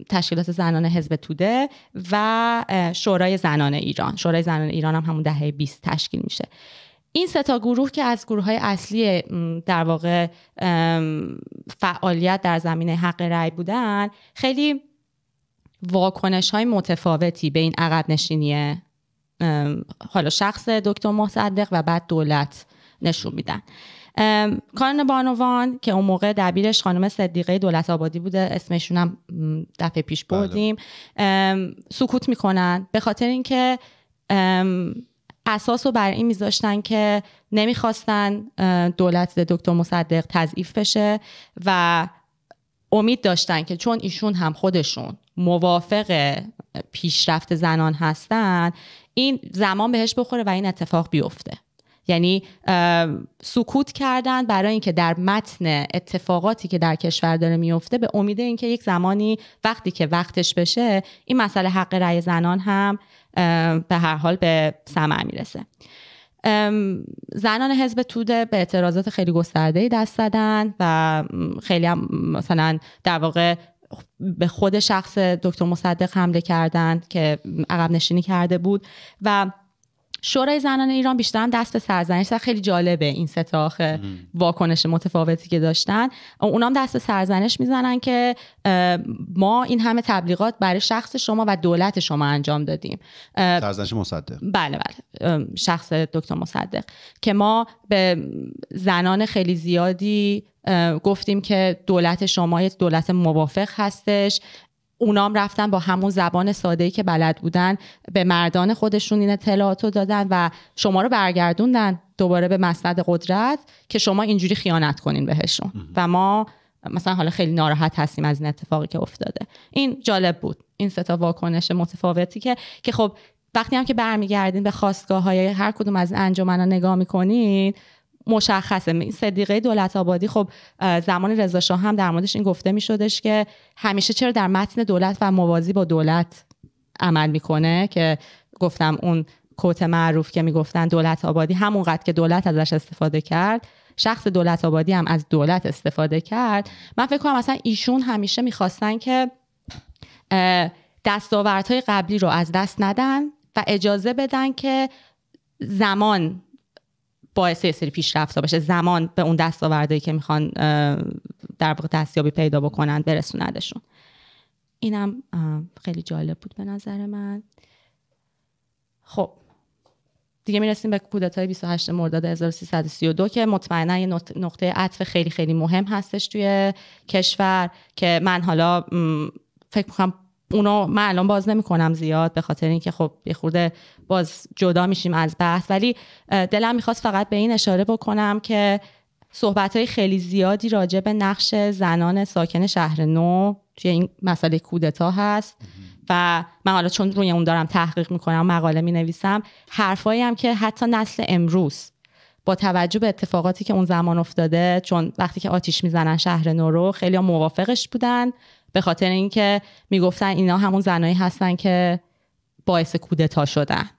تشکیلات زنان حزب توده و شورای زنان ایران شورای زنان ایران هم همون دهه 20 تشکیل میشه این سه تا گروه که از گروه های اصلی در واقع فعالیت در زمینه حق رأی بودن خیلی واکنش های متفاوتی به این عقب نشینی حالا شخص دکتر مصدق و بعد دولت نشون میدن کارن بانوان که اون موقع دبیرش خانم صدیقه دولت آبادی بوده اسمشون هم دفعه پیش بله. بردیم سکوت میکنن به خاطر اینکه اساس رو بر این میذاشتن که نمیخواستن دولت دکتر مصدق تضعیف بشه و امید داشتن که چون ایشون هم خودشون موافق پیشرفت زنان هستن این زمان بهش بخوره و این اتفاق بیفته یعنی سکوت کردن برای اینکه در متن اتفاقاتی که در کشور داره میفته به امید اینکه یک زمانی وقتی که وقتش بشه این مسئله حق رأی زنان هم به هر حال به ثمر میرسه زنان حزب توده به اعتراضات خیلی گسترده دست دادن و خیلی هم مثلا در واقع به خود شخص دکتر مصدق حمله کردند که عقب نشینی کرده بود و شورای زنان ایران بیشتر هم دست به سرزنش خیلی جالبه این ستاخ واکنش متفاوتی که داشتن اونا هم دست به سرزنش میزنن که ما این همه تبلیغات برای شخص شما و دولت شما انجام دادیم سرزنش مصدق بله بله شخص دکتر مصدق که ما به زنان خیلی زیادی گفتیم که دولت شما یه دولت موافق هستش اونام رفتن با همون زبان ساده که بلد بودن به مردان خودشون این اطلاعات دادن و شما رو برگردوندن دوباره به مسند قدرت که شما اینجوری خیانت کنین بهشون و ما مثلا حالا خیلی ناراحت هستیم از این اتفاقی که افتاده این جالب بود این ستا واکنش متفاوتی که که خب وقتی هم که برمیگردین به خواستگاه های هر کدوم از انجمنا نگاه میکنین مشخصه صدیقه دولت آبادی خب زمان رضا شاه هم در موردش این گفته میشدش که همیشه چرا در متن دولت و موازی با دولت عمل میکنه که گفتم اون کوت معروف که میگفتن دولت آبادی همونقدر که دولت ازش استفاده کرد شخص دولت آبادی هم از دولت استفاده کرد من فکر کنم اصلا ایشون همیشه میخواستن که دستاوردهای قبلی رو از دست ندن و اجازه بدن که زمان باعث یه سری پیشرفت باشه زمان به اون دستاوردهایی که میخوان در واقع دستیابی پیدا بکنن برسوندشون اینم خیلی جالب بود به نظر من خب دیگه میرسیم به کودتای 28 مرداد 1332 که مطمئنا یه نقطه عطف خیلی خیلی مهم هستش توی کشور که من حالا فکر میکنم اونو من الان باز نمیکنم زیاد به خاطر اینکه خب یه خورده باز جدا میشیم از بحث ولی دلم میخواست فقط به این اشاره بکنم که صحبت های خیلی زیادی راجع به نقش زنان ساکن شهر نو توی این مسئله کودتا هست و من حالا چون روی اون دارم تحقیق میکنم مقاله مینویسم حرفایی هم که حتی نسل امروز با توجه به اتفاقاتی که اون زمان افتاده چون وقتی که آتیش میزنن شهر نورو خیلی موافقش بودن به خاطر اینکه میگفتن اینا همون زنایی هستن که باعث کودتا شدن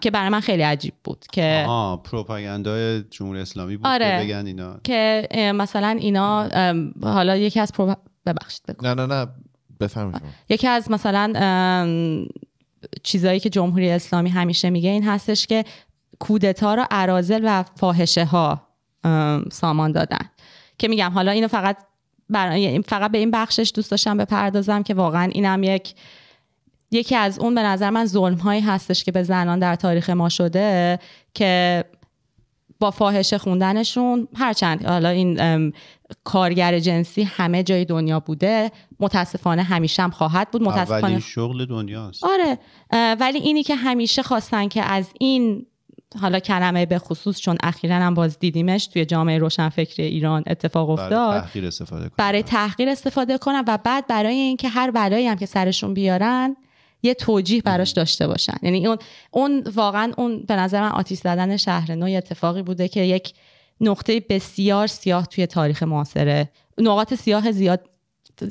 که برای من خیلی عجیب بود که آه پروپاگاندای جمهوری اسلامی بود آره، که بگن اینا که مثلا اینا حالا یکی از پروپ... ببخشید بگو. نه نه نه بفهمید یکی از مثلا چیزایی که جمهوری اسلامی همیشه میگه این هستش که کودتا رو عرازل و فاحشه ها سامان دادن که میگم حالا اینو فقط برای یعنی فقط به این بخشش دوست داشتم بپردازم که واقعا اینم یک یکی از اون به نظر من ظلم هایی هستش که به زنان در تاریخ ما شده که با فاحشه خوندنشون هرچند حالا این کارگر جنسی همه جای دنیا بوده متاسفانه همیشه هم خواهد بود متاسفانه شغل دنیاست آره ولی اینی که همیشه خواستن که از این حالا کلمه به خصوص چون اخیرا هم باز دیدیمش توی جامعه روشنفکر ایران اتفاق بله، افتاد برای تحقیر استفاده کنم و بعد برای اینکه هر بلایی هم که سرشون بیارن یه توجیه براش داشته باشن یعنی اون اون واقعا اون به نظر من آتیش زدن شهر نو اتفاقی بوده که یک نقطه بسیار سیاه توی تاریخ معاصره نقاط سیاه زیاد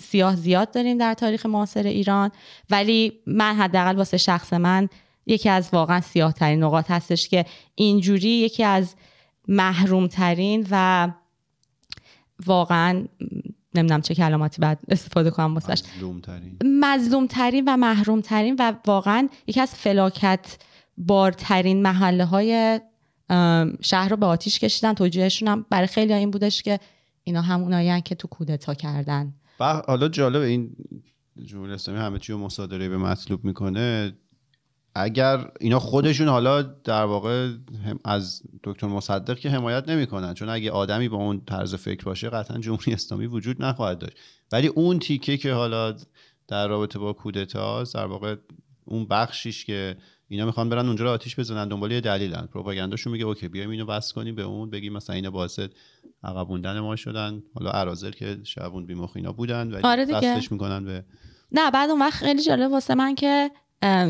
سیاه زیاد داریم در تاریخ معاصر ایران ولی من حداقل واسه شخص من یکی از واقعا سیاه ترین نقاط هستش که اینجوری یکی از محروم ترین و واقعا نمیدونم چه کلماتی بعد استفاده کنم واسش مظلوم ترین و محروم ترین و واقعا یکی از فلاکت بارترین محله های شهر رو به آتیش کشیدن توجیهشون هم برای خیلی این بودش که اینا همونایی که تو کودتا کردن حالا جالب این جمهوری اسلامی همه چی رو به مطلوب میکنه اگر اینا خودشون حالا در واقع از دکتر مصدق که حمایت نمیکنن چون اگه آدمی با اون طرز فکر باشه قطعا جمهوری اسلامی وجود نخواهد داشت ولی اون تیکه که حالا در رابطه با کودتا در واقع اون بخشیش که اینا میخوان برن اونجا رو آتیش بزنن دنبال یه دلیلن پروپاگانداشون میگه اوکی بیایم اینو بس کنیم به اون بگیم مثلا اینا باعث عقبوندن ما شدن حالا ارازل که شبون بیمخ اینا بودن ولی آره میکنن به نه بعد اون وقت خیلی جالب واسه من که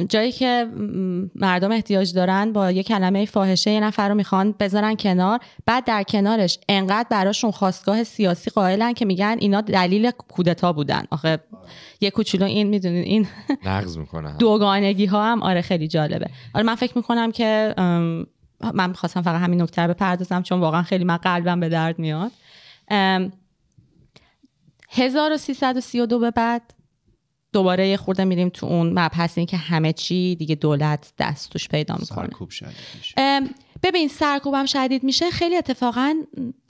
جایی که مردم احتیاج دارن با یه کلمه فاحشه یه نفر رو میخوان بذارن کنار بعد در کنارش انقدر براشون خواستگاه سیاسی قائلن که میگن اینا دلیل کودتا بودن آخه یه کوچولو این میدونین این نقض میکنه دوگانگی ها هم آره خیلی جالبه آره من فکر میکنم که من میخواستم فقط همین نکته رو بپردازم چون واقعا خیلی من قلبم به درد میاد 1332 به بعد دوباره یه خورده میریم تو اون مبحث این که همه چی دیگه دولت دست پیدا میکنه سرکوب شدید ببین سرکوبم شدید میشه خیلی اتفاقا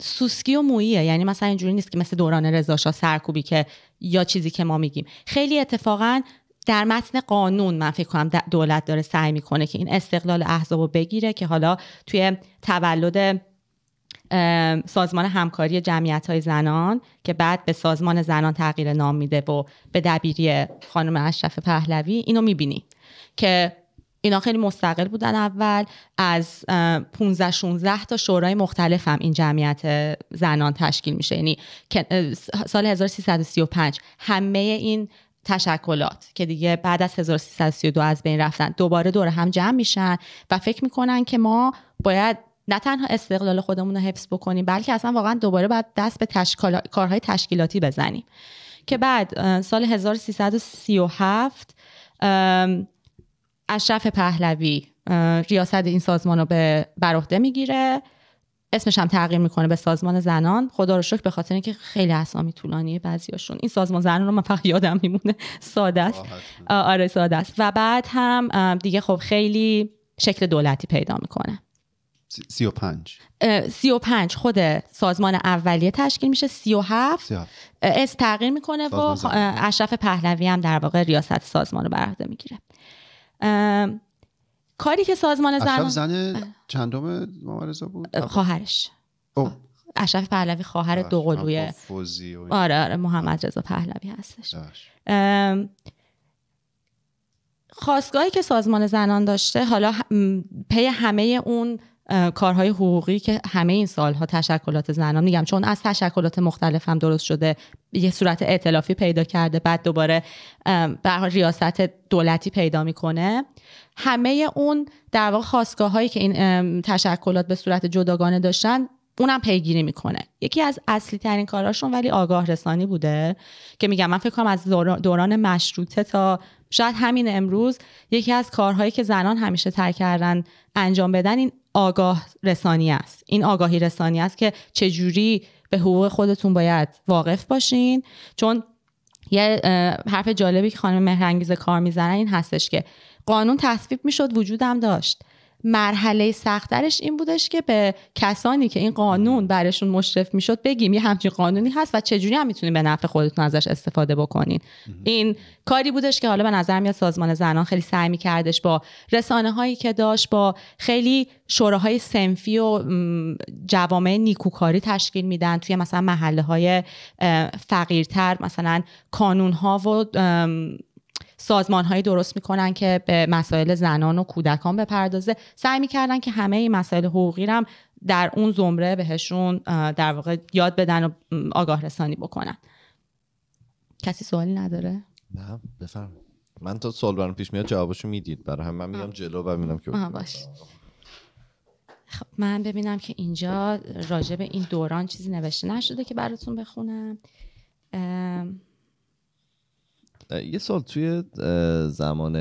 سوسکی و موییه یعنی مثلا اینجوری نیست که مثل دوران رضاشاه سرکوبی که یا چیزی که ما میگیم خیلی اتفاقا در متن قانون من فکر کنم دولت داره سعی میکنه که این استقلال احزابو بگیره که حالا توی تولد سازمان همکاری جمعیت های زنان که بعد به سازمان زنان تغییر نام میده و به دبیری خانم اشرف پهلوی اینو میبینی که اینا خیلی مستقل بودن اول از 15 16 تا شورای مختلف هم این جمعیت زنان تشکیل میشه یعنی سال 1335 همه این تشکلات که دیگه بعد از 1332 از بین رفتن دوباره دور هم جمع میشن و فکر میکنن که ما باید نه تنها استقلال خودمون رو حفظ بکنیم بلکه اصلا واقعا دوباره باید دست به کارهای تشکیلاتی بزنیم که بعد سال 1337 اشرف پهلوی ریاست این سازمان رو به عهده میگیره اسمش هم تغییر میکنه به سازمان زنان خدا رو شکر به خاطر اینکه خیلی اسامی طولانیه بعضیاشون این سازمان زنان رو من فقط یادم میمونه ساده است آره ساده است و بعد هم دیگه خب خیلی شکل دولتی پیدا میکنه سی و پنج سی و پنج خود سازمان اولیه تشکیل میشه سی و هفت اس تغییر میکنه و اشرف پهلوی هم در واقع ریاست سازمان رو برعهده میگیره کاری که سازمان زنان زن چندم مامارزا بود خواهرش اشرف پهلوی خواهر دوقلوی آره آره محمد رضا پهلوی هستش خواستگاهی که سازمان زنان داشته حالا پی همه اون کارهای حقوقی که همه این سالها تشکلات زنان میگم چون از تشکلات مختلف هم درست شده یه صورت اعتلافی پیدا کرده بعد دوباره به ریاست دولتی پیدا میکنه همه اون در واقع خواستگاه هایی که این تشکلات به صورت جداگانه داشتن اونم پیگیری میکنه یکی از اصلی ترین کاراشون ولی آگاه رسانی بوده که میگم من فکر کنم از دوران مشروطه تا شاید همین امروز یکی از کارهایی که زنان همیشه تر کردن انجام بدن آگاه رسانی است این آگاهی رسانی است که چجوری به حقوق خودتون باید واقف باشین چون یه حرف جالبی که خانم مهرنگیز کار میزنن این هستش که قانون تصویب میشد وجودم داشت مرحله سختترش این بودش که به کسانی که این قانون برشون مشرف میشد بگیم یه همچین قانونی هست و چجوری هم میتونین به نفع خودتون ازش استفاده بکنین این کاری بودش که حالا به نظر میاد سازمان زنان خیلی سعی میکردش با رسانه هایی که داشت با خیلی شوراهای سنفی و جوامع نیکوکاری تشکیل میدن توی مثلا محله های فقیرتر مثلا کانون ها و سازمان درست میکنن که به مسائل زنان و کودکان بپردازه سعی میکردن که همه این مسائل حقوقی هم در اون زمره بهشون در واقع یاد بدن و آگاه رسانی بکنن کسی سوالی نداره؟ نه بفرم من تا سوال برم پیش میاد جوابشو میدید برای هم من میام جلو و که. که باش خب من ببینم که اینجا راجع به این دوران چیزی نوشته نشده که براتون بخونم یه سال توی زمان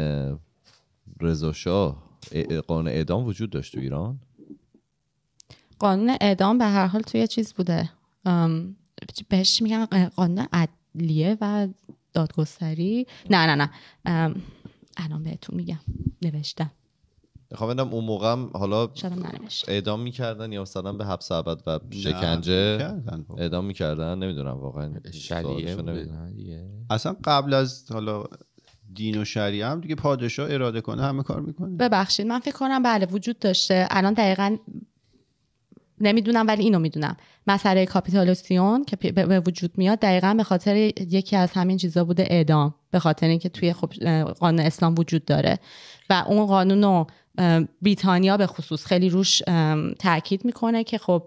رضا قانون اعدام وجود داشت تو ایران قانون اعدام به هر حال توی چیز بوده بهش میگن قانون عدلیه و دادگستری نه نه نه الان بهتون میگم نوشتم میخوام اون موقع هم حالا اعدام میکردن یا مثلا به حبس ابد و شکنجه خب. اعدام میکردن نمیدونم واقعا اصلا قبل از حالا دین و شریعه هم دیگه پادشاه اراده کنه همه کار میکنه ببخشید من فکر کنم بله وجود داشته الان دقیقا نمیدونم ولی اینو میدونم مسئله کاپیتالوسیون که به وجود میاد دقیقا به خاطر یکی از همین چیزا بوده اعدام به خاطر اینکه توی خب قانون اسلام وجود داره و اون قانون بریتانیا به خصوص خیلی روش تاکید میکنه که خب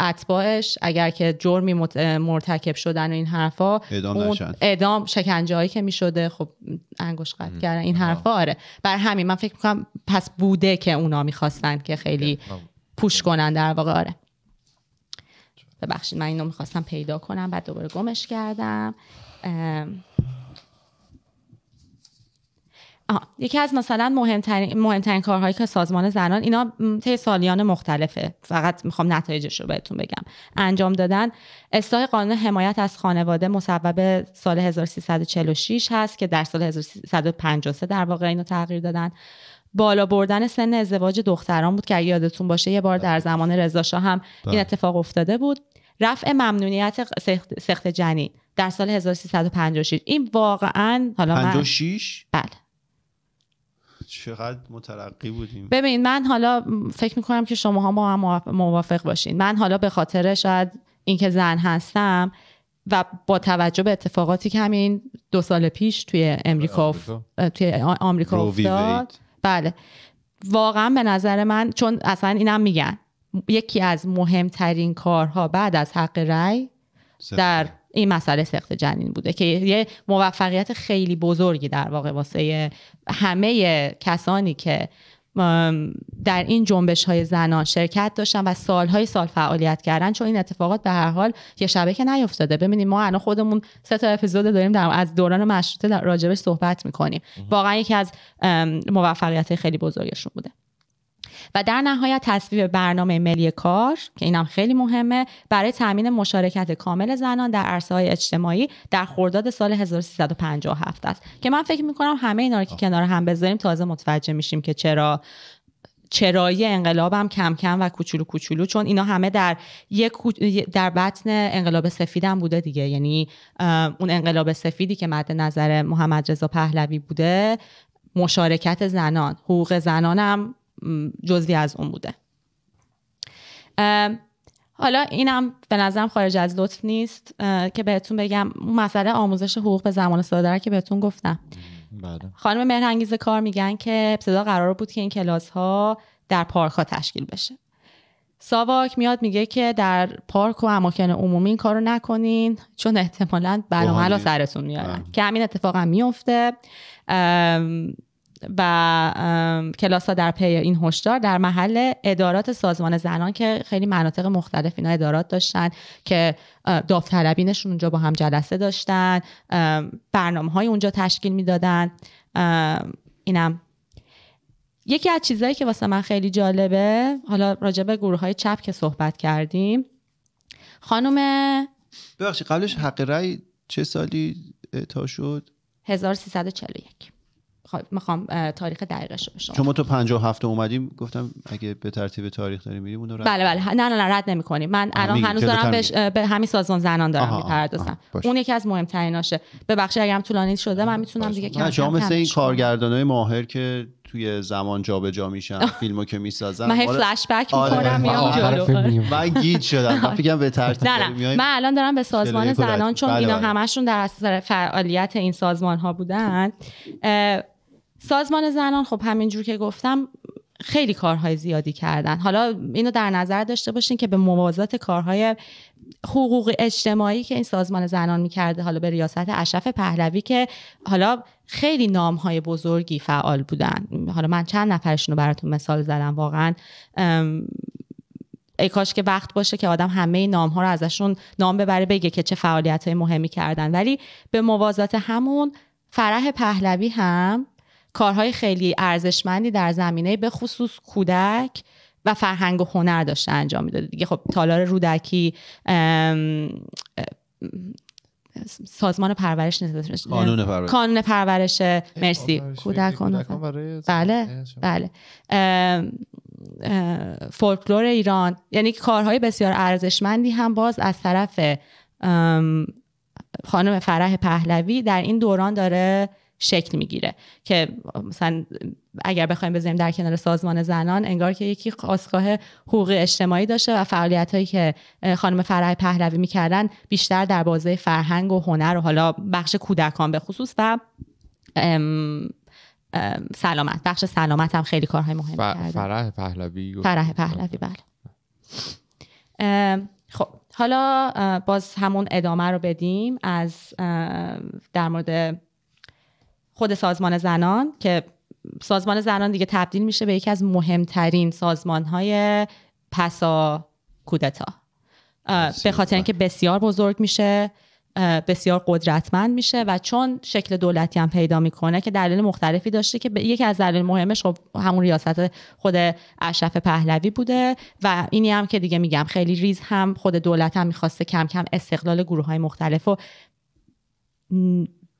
اتباعش اگر که جرمی مرتکب شدن و این حرفا اعدام نشن. اعدام شکنجه هایی که میشده خب انگوش قطع کردن این حرفا آره بر همین من فکر میکنم پس بوده که اونا میخواستن که خیلی پوش کنن در واقع آره ببخشید من اینو میخواستم پیدا کنم بعد دوباره گمش کردم یکی از مثلا مهمترین مهمترین کارهایی که سازمان زنان اینا طی سالیان مختلفه فقط میخوام نتایجش رو بهتون بگم انجام دادن اصلاح قانون حمایت از خانواده مصوب سال 1346 هست که در سال 1353 در واقع اینو تغییر دادن بالا بردن سن ازدواج دختران بود که اگه یادتون باشه یه بار در بله. زمان رضا هم این بله. اتفاق افتاده بود رفع ممنونیت سخت, جنین در سال 1356 این واقعا حالا 56 بله چقدر مترقی بودیم ببین من حالا فکر میکنم که شما هم با هم موافق باشین من حالا به خاطر شاید اینکه زن هستم و با توجه به اتفاقاتی که همین دو سال پیش توی امریکا آره، آمریکا. توی امریکا افتاد بله واقعا به نظر من چون اصلا اینم میگن یکی از مهمترین کارها بعد از حق رأی در این مسئله سخت جنین بوده که یه موفقیت خیلی بزرگی در واقع واسه همه کسانی که در این جنبش های زنان شرکت داشتن و سالهای سال فعالیت کردن چون این اتفاقات به هر حال یه شبکه که نیفتاده ببینید ما الان خودمون سه تا اپیزود داریم در از دوران مشروطه در راجبش صحبت میکنیم واقعا یکی از موفقیت خیلی بزرگشون بوده و در نهایت تصویب برنامه ملی کار که اینم خیلی مهمه برای تامین مشارکت کامل زنان در عرصه های اجتماعی در خرداد سال 1357 است که من فکر میکنم همه اینا رو که کنار هم بذاریم تازه متوجه میشیم که چرا چرایی انقلابم کم کم و کوچولو کوچولو چون اینا همه در یک در بطن انقلاب سفیدم بوده دیگه یعنی اون انقلاب سفیدی که مد نظر محمد رضا پهلوی بوده مشارکت زنان حقوق زنانم جزوی از اون بوده حالا اینم به نظرم خارج از لطف نیست که بهتون بگم مسئله آموزش حقوق به زمان صادره که بهتون گفتم بله. خانم مهرنگیز کار میگن که ابتدا قرار بود که این کلاس ها در پارک ها تشکیل بشه ساواک میاد میگه که در پارک و اماکن عمومی این کارو نکنین چون احتمالا بلا سرتون میارن بله. که همین اتفاق هم میفته و کلاس ها در پی این هشدار در محل ادارات سازمان زنان که خیلی مناطق مختلف اینا ادارات داشتن که داوطلبینشون اونجا با هم جلسه داشتن برنامه های اونجا تشکیل میدادن اینم یکی از چیزهایی که واسه من خیلی جالبه حالا راجع به گروه های چپ که صحبت کردیم خانم ببخشید قبلش حق رای چه سالی اعطا شد 1341 میخوام تاریخ دقیقش رو شما تو 57 اومدیم گفتم اگه به ترتیب تاریخ داریم میریم اونو رد بله بله نه نه نه رد نمی‌کنیم من الان هنوز دارم به همین سازمان زنان دارم میپردازم اون یکی از مهمتریناشه ببخشید هم طولانی شده من میتونم دیگه کم شما مثل این کارگردانای ماهر که توی زمان جابجا جا میشن فیلمو که میسازن من فلش بک میکنم میام آره. آره. من گیج شدم من فکرم به ترتیب نه من الان دارم به سازمان زنان چون بله، اینا بله. همشون در اثر فعالیت این سازمان ها بودن سازمان زنان خب همینجور که گفتم خیلی کارهای زیادی کردن حالا اینو در نظر داشته باشین که به موازات کارهای حقوق اجتماعی که این سازمان زنان کرده حالا به ریاست اشرف پهلوی که حالا خیلی نام های بزرگی فعال بودن حالا من چند نفرشون رو براتون مثال زدم واقعا ای کاش که وقت باشه که آدم همه نام ها رو ازشون نام ببره بگه که چه فعالیت های مهمی کردن ولی به موازات همون فرح پهلوی هم کارهای خیلی ارزشمندی در زمینه به خصوص کودک و فرهنگ و هنر داشته انجام میداده دیگه خب تالار رودکی سازمان پرورش نزدش. قانون پرورش مرسی کودکان بله بله فولکلور ایران یعنی کارهای بسیار ارزشمندی هم باز از طرف خانم فرح پهلوی در این دوران داره شکل میگیره که مثلا اگر بخوایم بزنیم در کنار سازمان زنان انگار که یکی خواستگاه حقوق اجتماعی داشته و فعالیت هایی که خانم فرح پهلوی میکردن بیشتر در بازه فرهنگ و هنر و حالا بخش کودکان به خصوص و سلامت بخش سلامت هم خیلی کارهای مهمی کرده فرح پهلوی فرح پهلوی بله خب حالا باز همون ادامه رو بدیم از در مورد خود سازمان زنان که سازمان زنان دیگه تبدیل میشه به یکی از مهمترین سازمان های پسا کودتا به خاطر اینکه بسیار بزرگ میشه بسیار قدرتمند میشه و چون شکل دولتی هم پیدا میکنه که دلیل مختلفی داشته که یکی از دلیل مهمش خب همون ریاست خود اشرف پهلوی بوده و اینی هم که دیگه میگم خیلی ریز هم خود دولت هم میخواسته کم کم استقلال گروه های مختلف و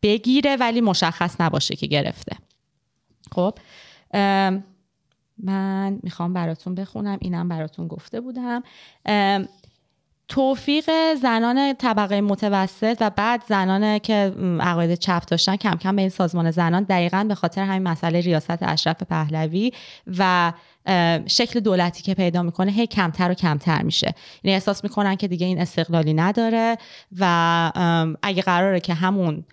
بگیره ولی مشخص نباشه که گرفته خب من میخوام براتون بخونم اینم براتون گفته بودم توفیق زنان طبقه متوسط و بعد زنان که عقاید چپ داشتن کم کم به این سازمان زنان دقیقا به خاطر همین مسئله ریاست اشرف پهلوی و شکل دولتی که پیدا میکنه هی کمتر و کمتر میشه یعنی احساس میکنن که دیگه این استقلالی نداره و اگه قراره که همون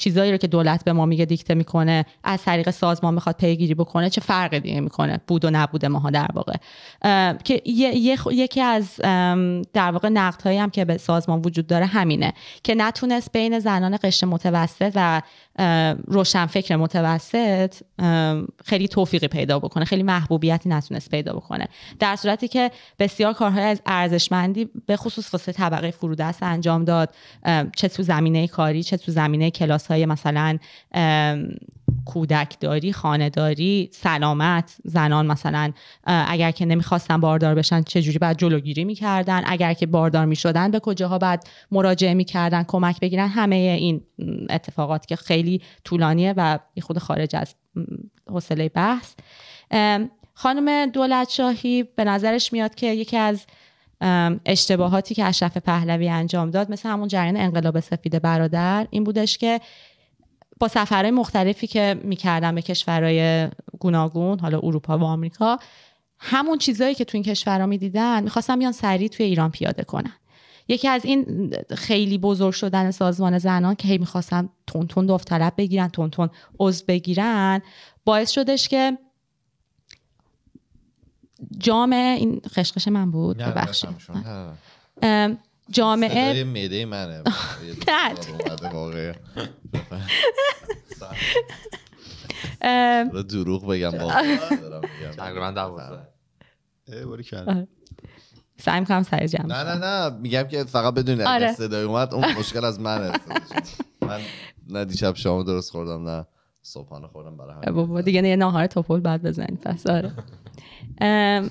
چیزایی رو که دولت به ما میگه دیکته میکنه از طریق سازمان میخواد پیگیری بکنه چه فرقی دیگه میکنه بود و نبود ماها در واقع که یکی از در واقع هایی هم که به سازمان وجود داره همینه که نتونست بین زنان قشر متوسط و روشن فکر متوسط خیلی توفیقی پیدا بکنه خیلی محبوبیتی نتونست پیدا بکنه در صورتی که بسیار کارهای از ارزشمندی به خصوص واسه طبقه فرودست انجام داد چه تو زمینه کاری چه تو زمینه کلاس های مثلا کودکداری خانهداری سلامت زنان مثلا اگر که نمیخواستن باردار بشن چجوری باید جلوگیری میکردن اگر که باردار میشدن به کجاها باید مراجعه میکردن کمک بگیرن همه این اتفاقات که خیلی طولانیه و خود خارج از حوصله بحث خانم دولت شاهی به نظرش میاد که یکی از اشتباهاتی که اشرف پهلوی انجام داد مثل همون جریان انقلاب سفید برادر این بودش که با سفرهای مختلفی که میکردن به کشورهای گوناگون حالا اروپا و آمریکا همون چیزهایی که تو این کشورها میدیدن میخواستن بیان سریع توی ایران پیاده کنن یکی از این خیلی بزرگ شدن سازمان زنان که هی میخواستن تون تون داوطلب بگیرن تون تون عضو بگیرن باعث شدش که جامعه این خشخش من بود ببخشید جامعه میده منه نه دروغ بگم تقریبا دوازده سعی میکنم سعی جمع نه نه نه میگم که فقط بدون آره. صدای اومد اون مشکل از منه من نه دیشب شام درست خوردم نه صبحانه خوردم برای همین بابا دیگه یه ناهار توفل بعد بزنی پس آره, آره،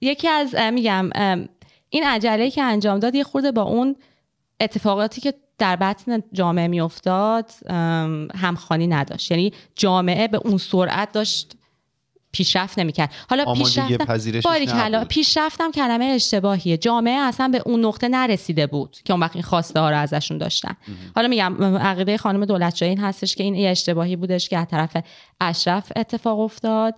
یکی از میگم این عجله که انجام داد یه خورده با اون اتفاقاتی که در بطن جامعه میافتاد همخانی نداشت یعنی جامعه به اون سرعت داشت پیشرفت نمیکرد حالا پیشرفتم پیشرفتم کلمه اشتباهیه جامعه اصلا به اون نقطه نرسیده بود که اون وقت این خواسته ها رو ازشون داشتن حالا میگم عقیده خانم دولت این هستش که این اشتباهی بودش که از طرف اشرف اتفاق افتاد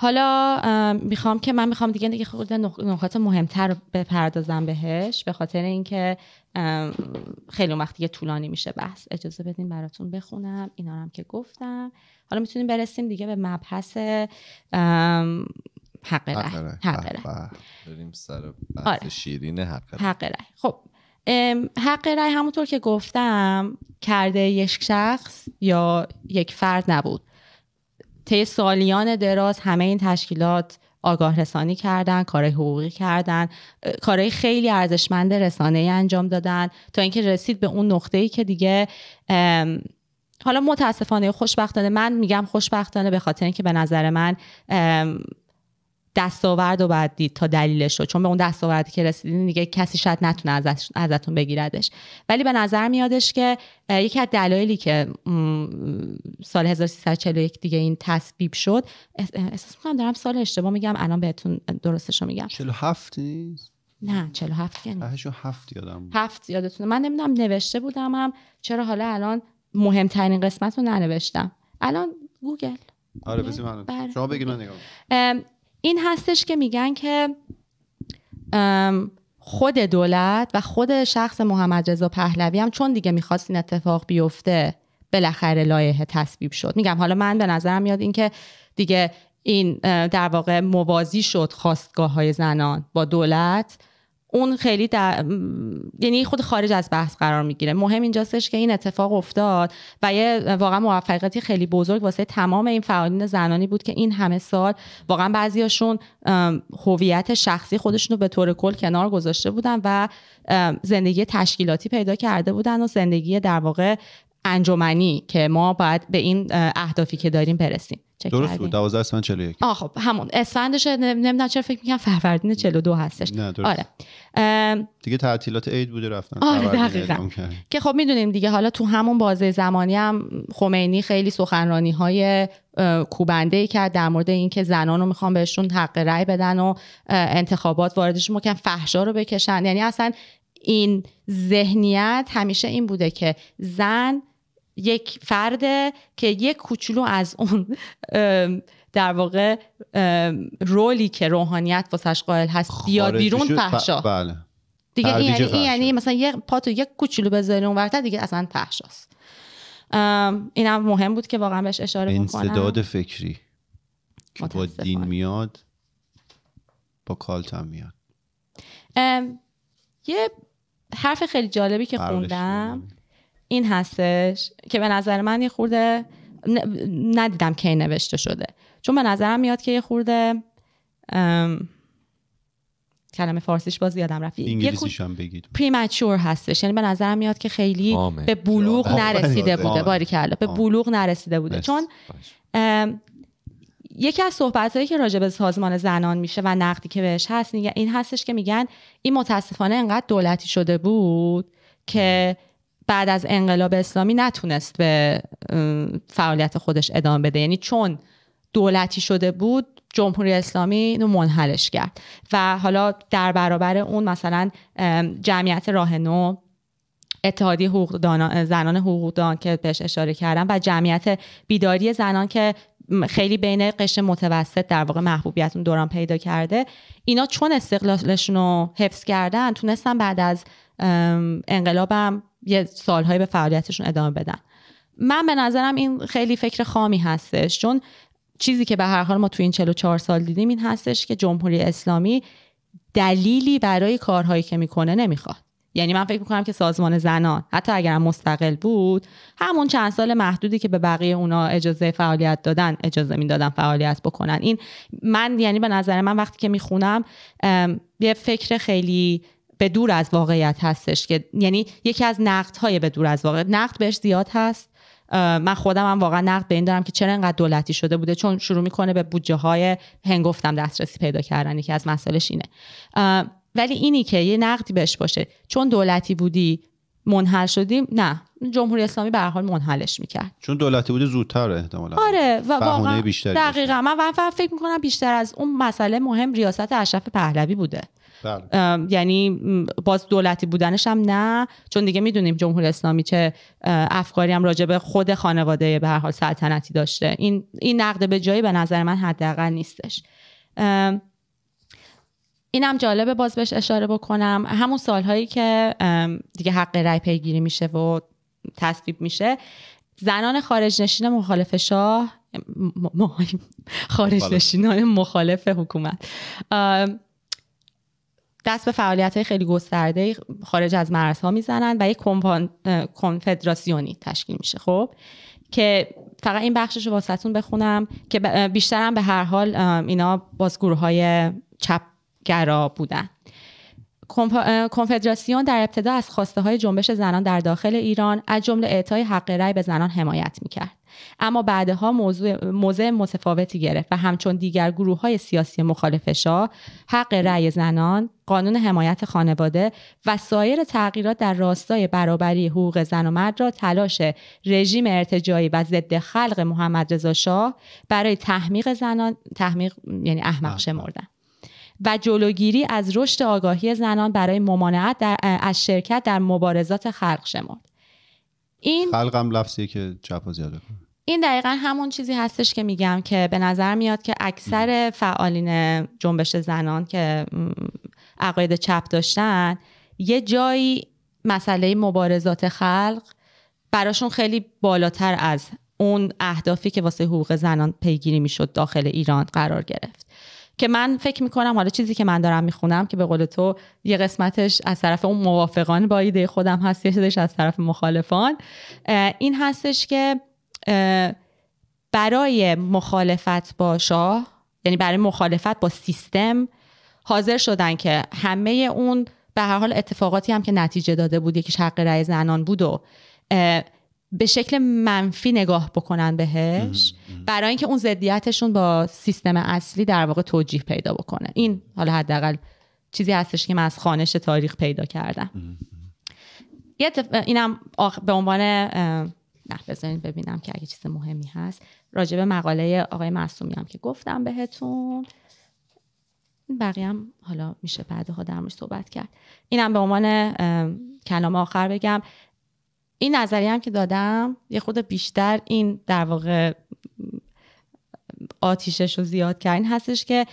حالا میخوام که من میخوام دیگه دیگه خود خب نکات مهمتر بپردازم بهش به خاطر اینکه خیلی اون وقت دیگه طولانی میشه بحث اجازه بدین براتون بخونم اینا هم که گفتم حالا میتونیم برسیم دیگه به مبحث حق رای حق بریم سر بحث آره. شیرین خب حق رای همونطور که گفتم کرده یک شخص یا یک فرد نبود طی سالیان دراز همه این تشکیلات آگاه رسانی کردن کارهای حقوقی کردن کارهای خیلی ارزشمند رسانه ای انجام دادن تا اینکه رسید به اون نقطه ای که دیگه حالا متاسفانه خوشبختانه من میگم خوشبختانه به خاطر اینکه به نظر من دستاورد رو باید دید تا دلیلش رو چون به اون دستاوردی که رسیدین دیگه کسی شاید نتونه ازش، ازتون بگیردش ولی به نظر میادش که یکی از دلایلی که سال 1341 دیگه این تصویب شد احساس میکنم دارم سال اشتباه میگم الان بهتون درستش رو میگم 47 نیست نه 47 یعنی نیست هفت یادم هفت یادتونه من نمیدونم نوشته بودم هم چرا حالا الان مهمترین قسمت رو ننوشتم الان گوگل آره بله. شما بگید من نگاه این هستش که میگن که خود دولت و خود شخص محمد رضا پهلوی هم چون دیگه میخواست این اتفاق بیفته بالاخره لایحه تصویب شد میگم حالا من به نظرم میاد اینکه دیگه این در واقع موازی شد خواستگاه های زنان با دولت اون خیلی در... یعنی خود خارج از بحث قرار میگیره مهم اینجاستش که این اتفاق افتاد و یه واقعا موفقیتی خیلی بزرگ واسه تمام این فعالین زنانی بود که این همه سال واقعا بعضیاشون هویت شخصی خودشون رو به طور کل کنار گذاشته بودن و زندگی تشکیلاتی پیدا کرده بودن و زندگی در واقع انجمنی که ما باید به این اهدافی که داریم برسیم درست بود 12 اسفند 41 آه خب همون اسفندش نمیدونم چرا فکر میکنم فروردین 42 هستش نه درست. آره دیگه تعطیلات عید بوده رفتن آره دقیقا که خب میدونیم دیگه حالا تو همون بازه زمانی هم خمینی خیلی سخنرانی های کوبنده ای کرد در مورد اینکه زنان رو میخوان بهشون حق رأی بدن و انتخابات واردشون مکن فحشا رو بکشن یعنی اصلا این ذهنیت همیشه این بوده که زن یک فرد که یک کوچولو از اون در واقع رولی که روحانیت واسش قائل هست خب، بیاد بیرون فحشا بله. دیگه این یعنی, این یعنی مثلا یه پاتو یک کوچولو بذاری اون ورتر دیگه اصلا فحشاست اینم مهم بود که واقعا بهش اشاره کنم. انصداد فکری که با دین میاد با کالت هم میاد یه حرف خیلی جالبی که خوندم این هستش که به نظر من یه خورده ندیدم کی نوشته شده چون به نظرم میاد که یه خورده کلمه فارسیش باز یادم رفت انگلیسیش هم بگید پریمچور هستش یعنی به نظرم میاد که خیلی به بلوغ نرسیده بوده باری کلا به بلوغ نرسیده بوده چون یکی از صحبت هایی که راجع به سازمان زنان میشه و نقدی که بهش هست این هستش که میگن این متاسفانه انقدر دولتی شده بود که بعد از انقلاب اسلامی نتونست به فعالیت خودش ادامه بده یعنی چون دولتی شده بود جمهوری اسلامی اینو منحلش کرد و حالا در برابر اون مثلا جمعیت راه نو اتحادی حقوق زنان حقوقدان که بهش اشاره کردم و جمعیت بیداری زنان که خیلی بین قشر متوسط در واقع محبوبیت دوران پیدا کرده اینا چون استقلالشون رو حفظ کردن تونستن بعد از انقلابم یه سالهایی به فعالیتشون ادامه بدن من به نظرم این خیلی فکر خامی هستش چون چیزی که به هر حال ما تو این 44 سال دیدیم این هستش که جمهوری اسلامی دلیلی برای کارهایی که میکنه نمیخواد یعنی من فکر میکنم که سازمان زنان حتی اگر مستقل بود همون چند سال محدودی که به بقیه اونا اجازه فعالیت دادن اجازه میدادن فعالیت بکنن این من یعنی به نظر من وقتی که میخونم یه فکر خیلی به دور از واقعیت هستش که یعنی یکی از نقد های به دور از واقع نقد بهش زیاد هست من خودم هم واقعا نقد به این دارم که چرا انقدر دولتی شده بوده چون شروع میکنه به بودجه های هنگفتم دسترسی پیدا کردن که از مسائلش اینه ولی اینی که یه نقدی بهش باشه چون دولتی بودی منحل شدیم نه جمهوری اسلامی به هر حال منحلش میکرد چون دولتی بوده زودتر احتمالا آره و واقعا دقیقا من فکر میکنم بیشتر از اون مسئله مهم ریاست اشرف پهلوی بوده بله. یعنی باز دولتی بودنش هم نه چون دیگه میدونیم جمهوری اسلامی چه افکاری هم راجبه خود خانواده به هر حال سلطنتی داشته این این نقد به جایی به نظر من حداقل نیستش اینم جالبه باز بهش اشاره بکنم همون سالهایی که دیگه حق رای پیگیری میشه و تصویب میشه زنان خارج نشین مخالف شاه خارج نشینان مخالف حکومت دست به فعالیت های خیلی گسترده خارج از مرزها میزنند و یک کمپان... کنفدراسیونی تشکیل میشه خب که فقط این بخشش رو واسهتون بخونم که بیشترم به هر حال اینا باز های بودن کنفدراسیون در ابتدا از خواسته های جنبش زنان در داخل ایران از جمله اعطای حق رأی به زنان حمایت میکرد اما بعدها موضوع موضع متفاوتی گرفت و همچون دیگر گروه های سیاسی مخالف شاه حق رأی زنان قانون حمایت خانواده و سایر تغییرات در راستای برابری حقوق زن و مرد را تلاش رژیم ارتجایی و ضد خلق محمد رضا شاه برای تحمیق زنان تحمیق یعنی احمق شمردند و جلوگیری از رشد آگاهی زنان برای ممانعت در از شرکت در مبارزات خلق شمرد این خلقم لفظیه که چپ زیاده این دقیقا همون چیزی هستش که میگم که به نظر میاد که اکثر فعالین جنبش زنان که عقاید چپ داشتن یه جایی مسئله مبارزات خلق براشون خیلی بالاتر از اون اهدافی که واسه حقوق زنان پیگیری میشد داخل ایران قرار گرفت که من فکر میکنم حالا چیزی که من دارم میخونم که به قول تو یه قسمتش از طرف اون موافقان با ایده خودم هست یه از طرف مخالفان این هستش که برای مخالفت با شاه یعنی برای مخالفت با سیستم حاضر شدن که همه اون به هر حال اتفاقاتی هم که نتیجه داده بود یکیش حق رأی زنان بود و به شکل منفی نگاه بکنن بهش برای اینکه اون ضدیتشون با سیستم اصلی در واقع توجیه پیدا بکنه این حالا حداقل چیزی هستش که من از خانش تاریخ پیدا کردم یه اینم به عنوان نه بذارین ببینم که اگه چیز مهمی هست راجع به مقاله آقای معصومی هم که گفتم بهتون بقیه هم حالا میشه بعدها در صحبت کرد اینم به عنوان کلام آخر بگم این نظریه هم که دادم یه خود بیشتر این در واقع آتیشش رو زیاد کردن هستش که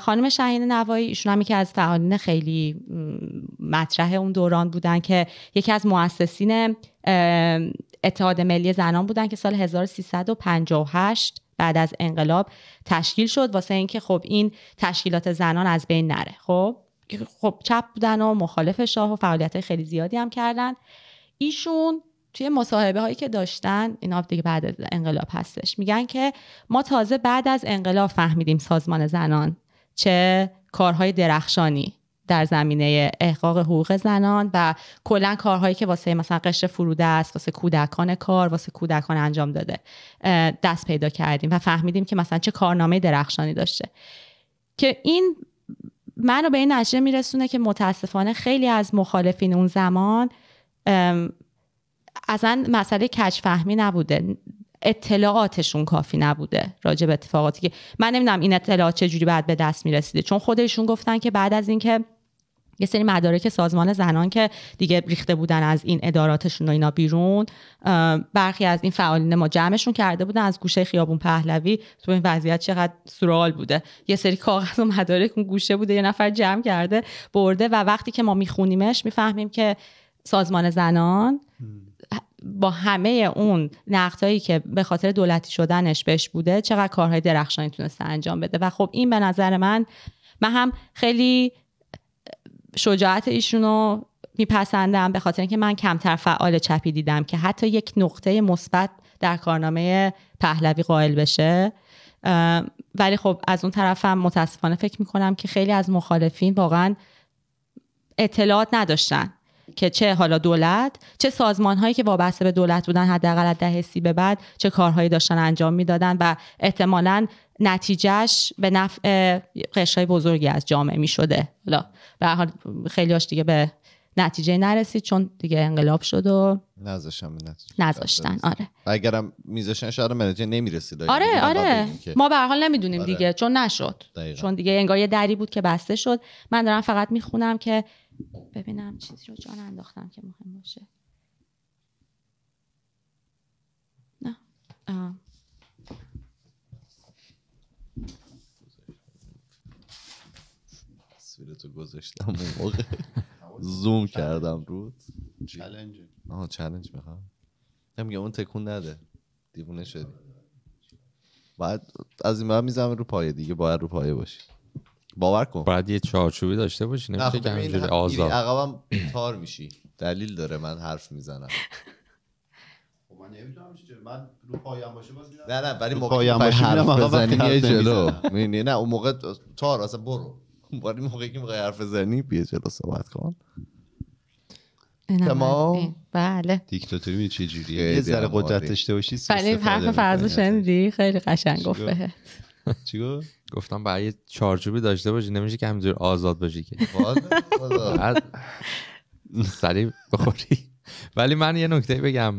خانم شهین نوایی ایشون هم که از فعالین خیلی مطرح اون دوران بودن که یکی از مؤسسین اتحاد ملی زنان بودن که سال 1358 بعد از انقلاب تشکیل شد واسه اینکه خب این تشکیلات زنان از بین نره خب خب چپ بودن و مخالف شاه و فعالیت خیلی زیادی هم کردن ایشون توی مصاحبه هایی که داشتن اینا دیگه بعد از انقلاب هستش میگن که ما تازه بعد از انقلاب فهمیدیم سازمان زنان چه کارهای درخشانی در زمینه احقاق حقوق زنان و کلا کارهایی که واسه مثلا قشر فروده است واسه کودکان کار واسه کودکان انجام داده دست پیدا کردیم و فهمیدیم که مثلا چه کارنامه درخشانی داشته که این منو به این نتیجه میرسونه که متاسفانه خیلی از مخالفین اون زمان اصلا مسئله فهمی نبوده اطلاعاتشون کافی نبوده راجع به اتفاقاتی که من نمیدونم این اطلاعات چه جوری بعد به دست میرسیده چون خودشون گفتن که بعد از اینکه یه سری مدارک سازمان زنان که دیگه ریخته بودن از این اداراتشون و اینا بیرون برخی از این فعالین ما جمعشون کرده بودن از گوشه خیابون پهلوی تو این وضعیت چقدر سرال بوده یه سری کاغذ و مدارک اون گوشه بوده یه نفر جمع کرده برده و وقتی که ما میخونیمش میفهمیم که سازمان زنان با همه اون نقدهایی که به خاطر دولتی شدنش بهش بوده چقدر کارهای درخشانی تونسته انجام بده و خب این به نظر من من هم خیلی شجاعت ایشون رو میپسندم به خاطر اینکه من کمتر فعال چپی دیدم که حتی یک نقطه مثبت در کارنامه پهلوی قائل بشه ولی خب از اون طرفم متاسفانه فکر میکنم که خیلی از مخالفین واقعا اطلاعات نداشتن که چه حالا دولت چه سازمان هایی که وابسته به دولت بودن حداقل از ده سی به بعد چه کارهایی داشتن انجام میدادن و احتمالا نتیجهش به نفع قشرهای بزرگی از جامعه می شده حالا به حال خیلی هاش دیگه به نتیجه نرسید چون دیگه انقلاب شد و نذاشتن نذاشتن بله، آره اگرم میذاشتن شاید نتیجه نمیرسید آره آره ما به حال نمیدونیم آره. دیگه چون نشد چون دیگه انگار یه دری بود که بسته شد من دارم فقط میخونم که ببینم چیزی رو جان انداختم که مهم باشه نه آه. تو گذاشتم اون موقع زوم کردم رود چلنج آها چلنج میخوام میگم اون تکون نده دیوونه شدی باید از این بعد میزنم رو پایه دیگه باید رو پایه باشی باور کن باید یه چارچوبی داشته باشی نمیشه که خب، همینجوری آزاد عقبم تار میشی دلیل داره من حرف میزنم خب، من نمیدونم من رو پایم باشه نه نه ولی موقعی پایم حرف بزنی یه جلو میبینی نه اون موقع تار اصلا برو ولی موقعی که میخوای حرف بزنی بیا جلو صحبت کن تمام بله دیکتاتوری می چه جوریه یه ذره قدرت داشته باشی ولی حرف فرض شنیدی خیلی قشنگ گفت چی گفت گفتم برای چارچوبی داشته باشی نمیشه که همینجور آزاد باشی که سریع بخوری ولی من یه نکته بگم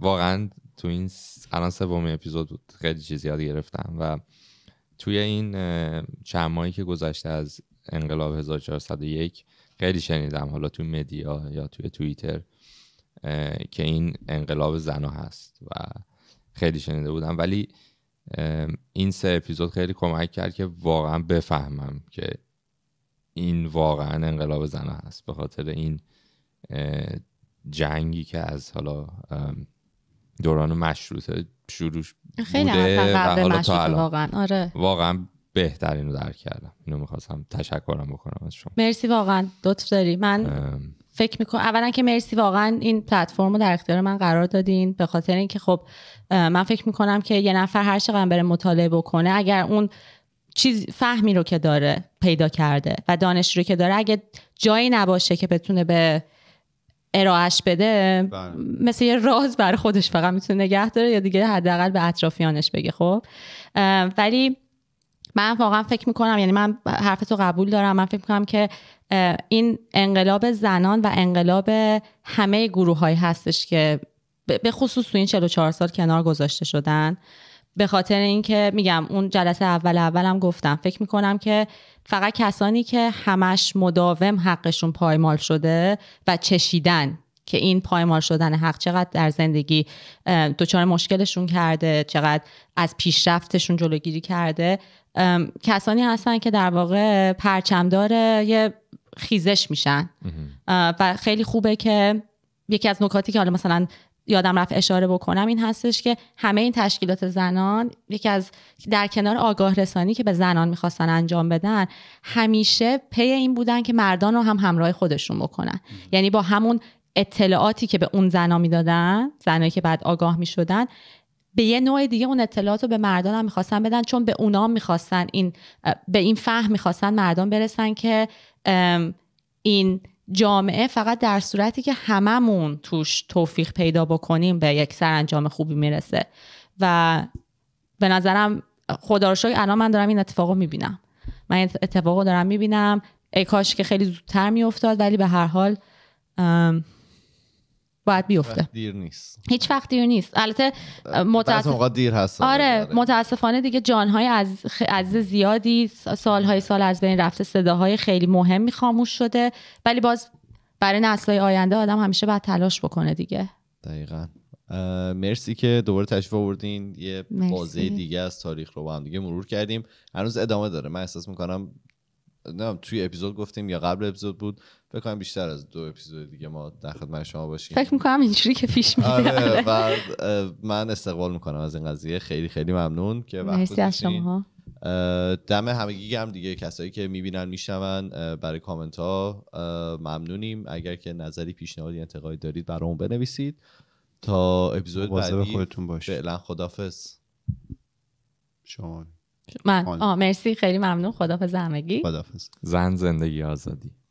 واقعا تو این الان سومین اپیزود بود خیلی چیز یاد گرفتم و توی این چند ماهی که گذشته از انقلاب 1401 خیلی شنیدم حالا تو مدیا یا توی توییتر که این انقلاب زنا هست و خیلی شنیده بودم ولی این سه اپیزود خیلی کمک کرد که واقعا بفهمم که این واقعا انقلاب زن هست به خاطر این جنگی که از حالا دوران مشروطه شروع خیلی بوده واقعا آره واقعا بهترین رو درک کردم اینو میخواستم تشکرم بکنم از شما مرسی واقعا لطف داری من فکر میکنم اولا که مرسی واقعا این پلتفرم رو در اختیار من قرار دادین به خاطر اینکه خب من فکر میکنم که یه نفر هر چقدر بره مطالعه بکنه اگر اون چیز فهمی رو که داره پیدا کرده و دانش رو که داره اگه جایی نباشه که بتونه به ارائهش بده بره. مثل یه راز برای خودش فقط میتونه نگه داره یا دیگه حداقل به اطرافیانش بگه خب ولی من واقعا فکر میکنم یعنی من حرف تو قبول دارم من فکر میکنم که این انقلاب زنان و انقلاب همه گروه های هستش که به خصوص تو این 44 سال کنار گذاشته شدن به خاطر اینکه میگم اون جلسه اول اولم گفتم فکر میکنم که فقط کسانی که همش مداوم حقشون پایمال شده و چشیدن که این پایمال شدن حق چقدر در زندگی دچار مشکلشون کرده چقدر از پیشرفتشون جلوگیری کرده کسانی هستن که در واقع پرچمدار یه خیزش میشن و خیلی خوبه که یکی از نکاتی که حالا مثلا یادم رفت اشاره بکنم این هستش که همه این تشکیلات زنان یکی از در کنار آگاه رسانی که به زنان میخواستن انجام بدن همیشه پی این بودن که مردان رو هم همراه خودشون بکنن یعنی با همون اطلاعاتی که به اون زنا میدادن زنایی که بعد آگاه میشدن به یه نوع دیگه اون اطلاعات رو به مردان هم میخواستن بدن چون به اونا میخواستن این به این فهم میخواستن مردان برسن که این جامعه فقط در صورتی که هممون توش توفیق پیدا بکنیم به یک سرانجام خوبی میرسه و به نظرم خدا رو الان من دارم این اتفاق رو میبینم من این اتفاق رو دارم میبینم ای کاش که خیلی زودتر میافتاد ولی به هر حال باید بیفته دیر نیست هیچ وقت دیر نیست البته متاسف... دیر هست آره, آره،, آره. متاسفانه دیگه جانهای از از زیادی سالهای سال از بین رفته صداهای خیلی مهمی خاموش شده ولی باز برای نسلهای آینده آدم همیشه باید تلاش بکنه دیگه دقیقا مرسی که دوباره تشریف آوردین یه بازه دیگه از تاریخ رو با هم دیگه مرور کردیم هنوز ادامه داره من احساس میکنم نه توی اپیزود گفتیم یا قبل اپیزود بود فکر کنم بیشتر از دو اپیزود دیگه ما در خدمت شما باشیم فکر میکنم اینجوری که پیش میده آره و من استقبال میکنم از این قضیه خیلی خیلی ممنون که از شما دم همگی هم دیگه کسایی که میبینن میشنون برای کامنت ها ممنونیم اگر که نظری پیشنهادی انتقادی دارید اون بنویسید تا اپیزود بعدی خودتون باشید فعلا شما من آه مرسی خیلی ممنون خدافظ همگی خدافظ زن زندگی آزادی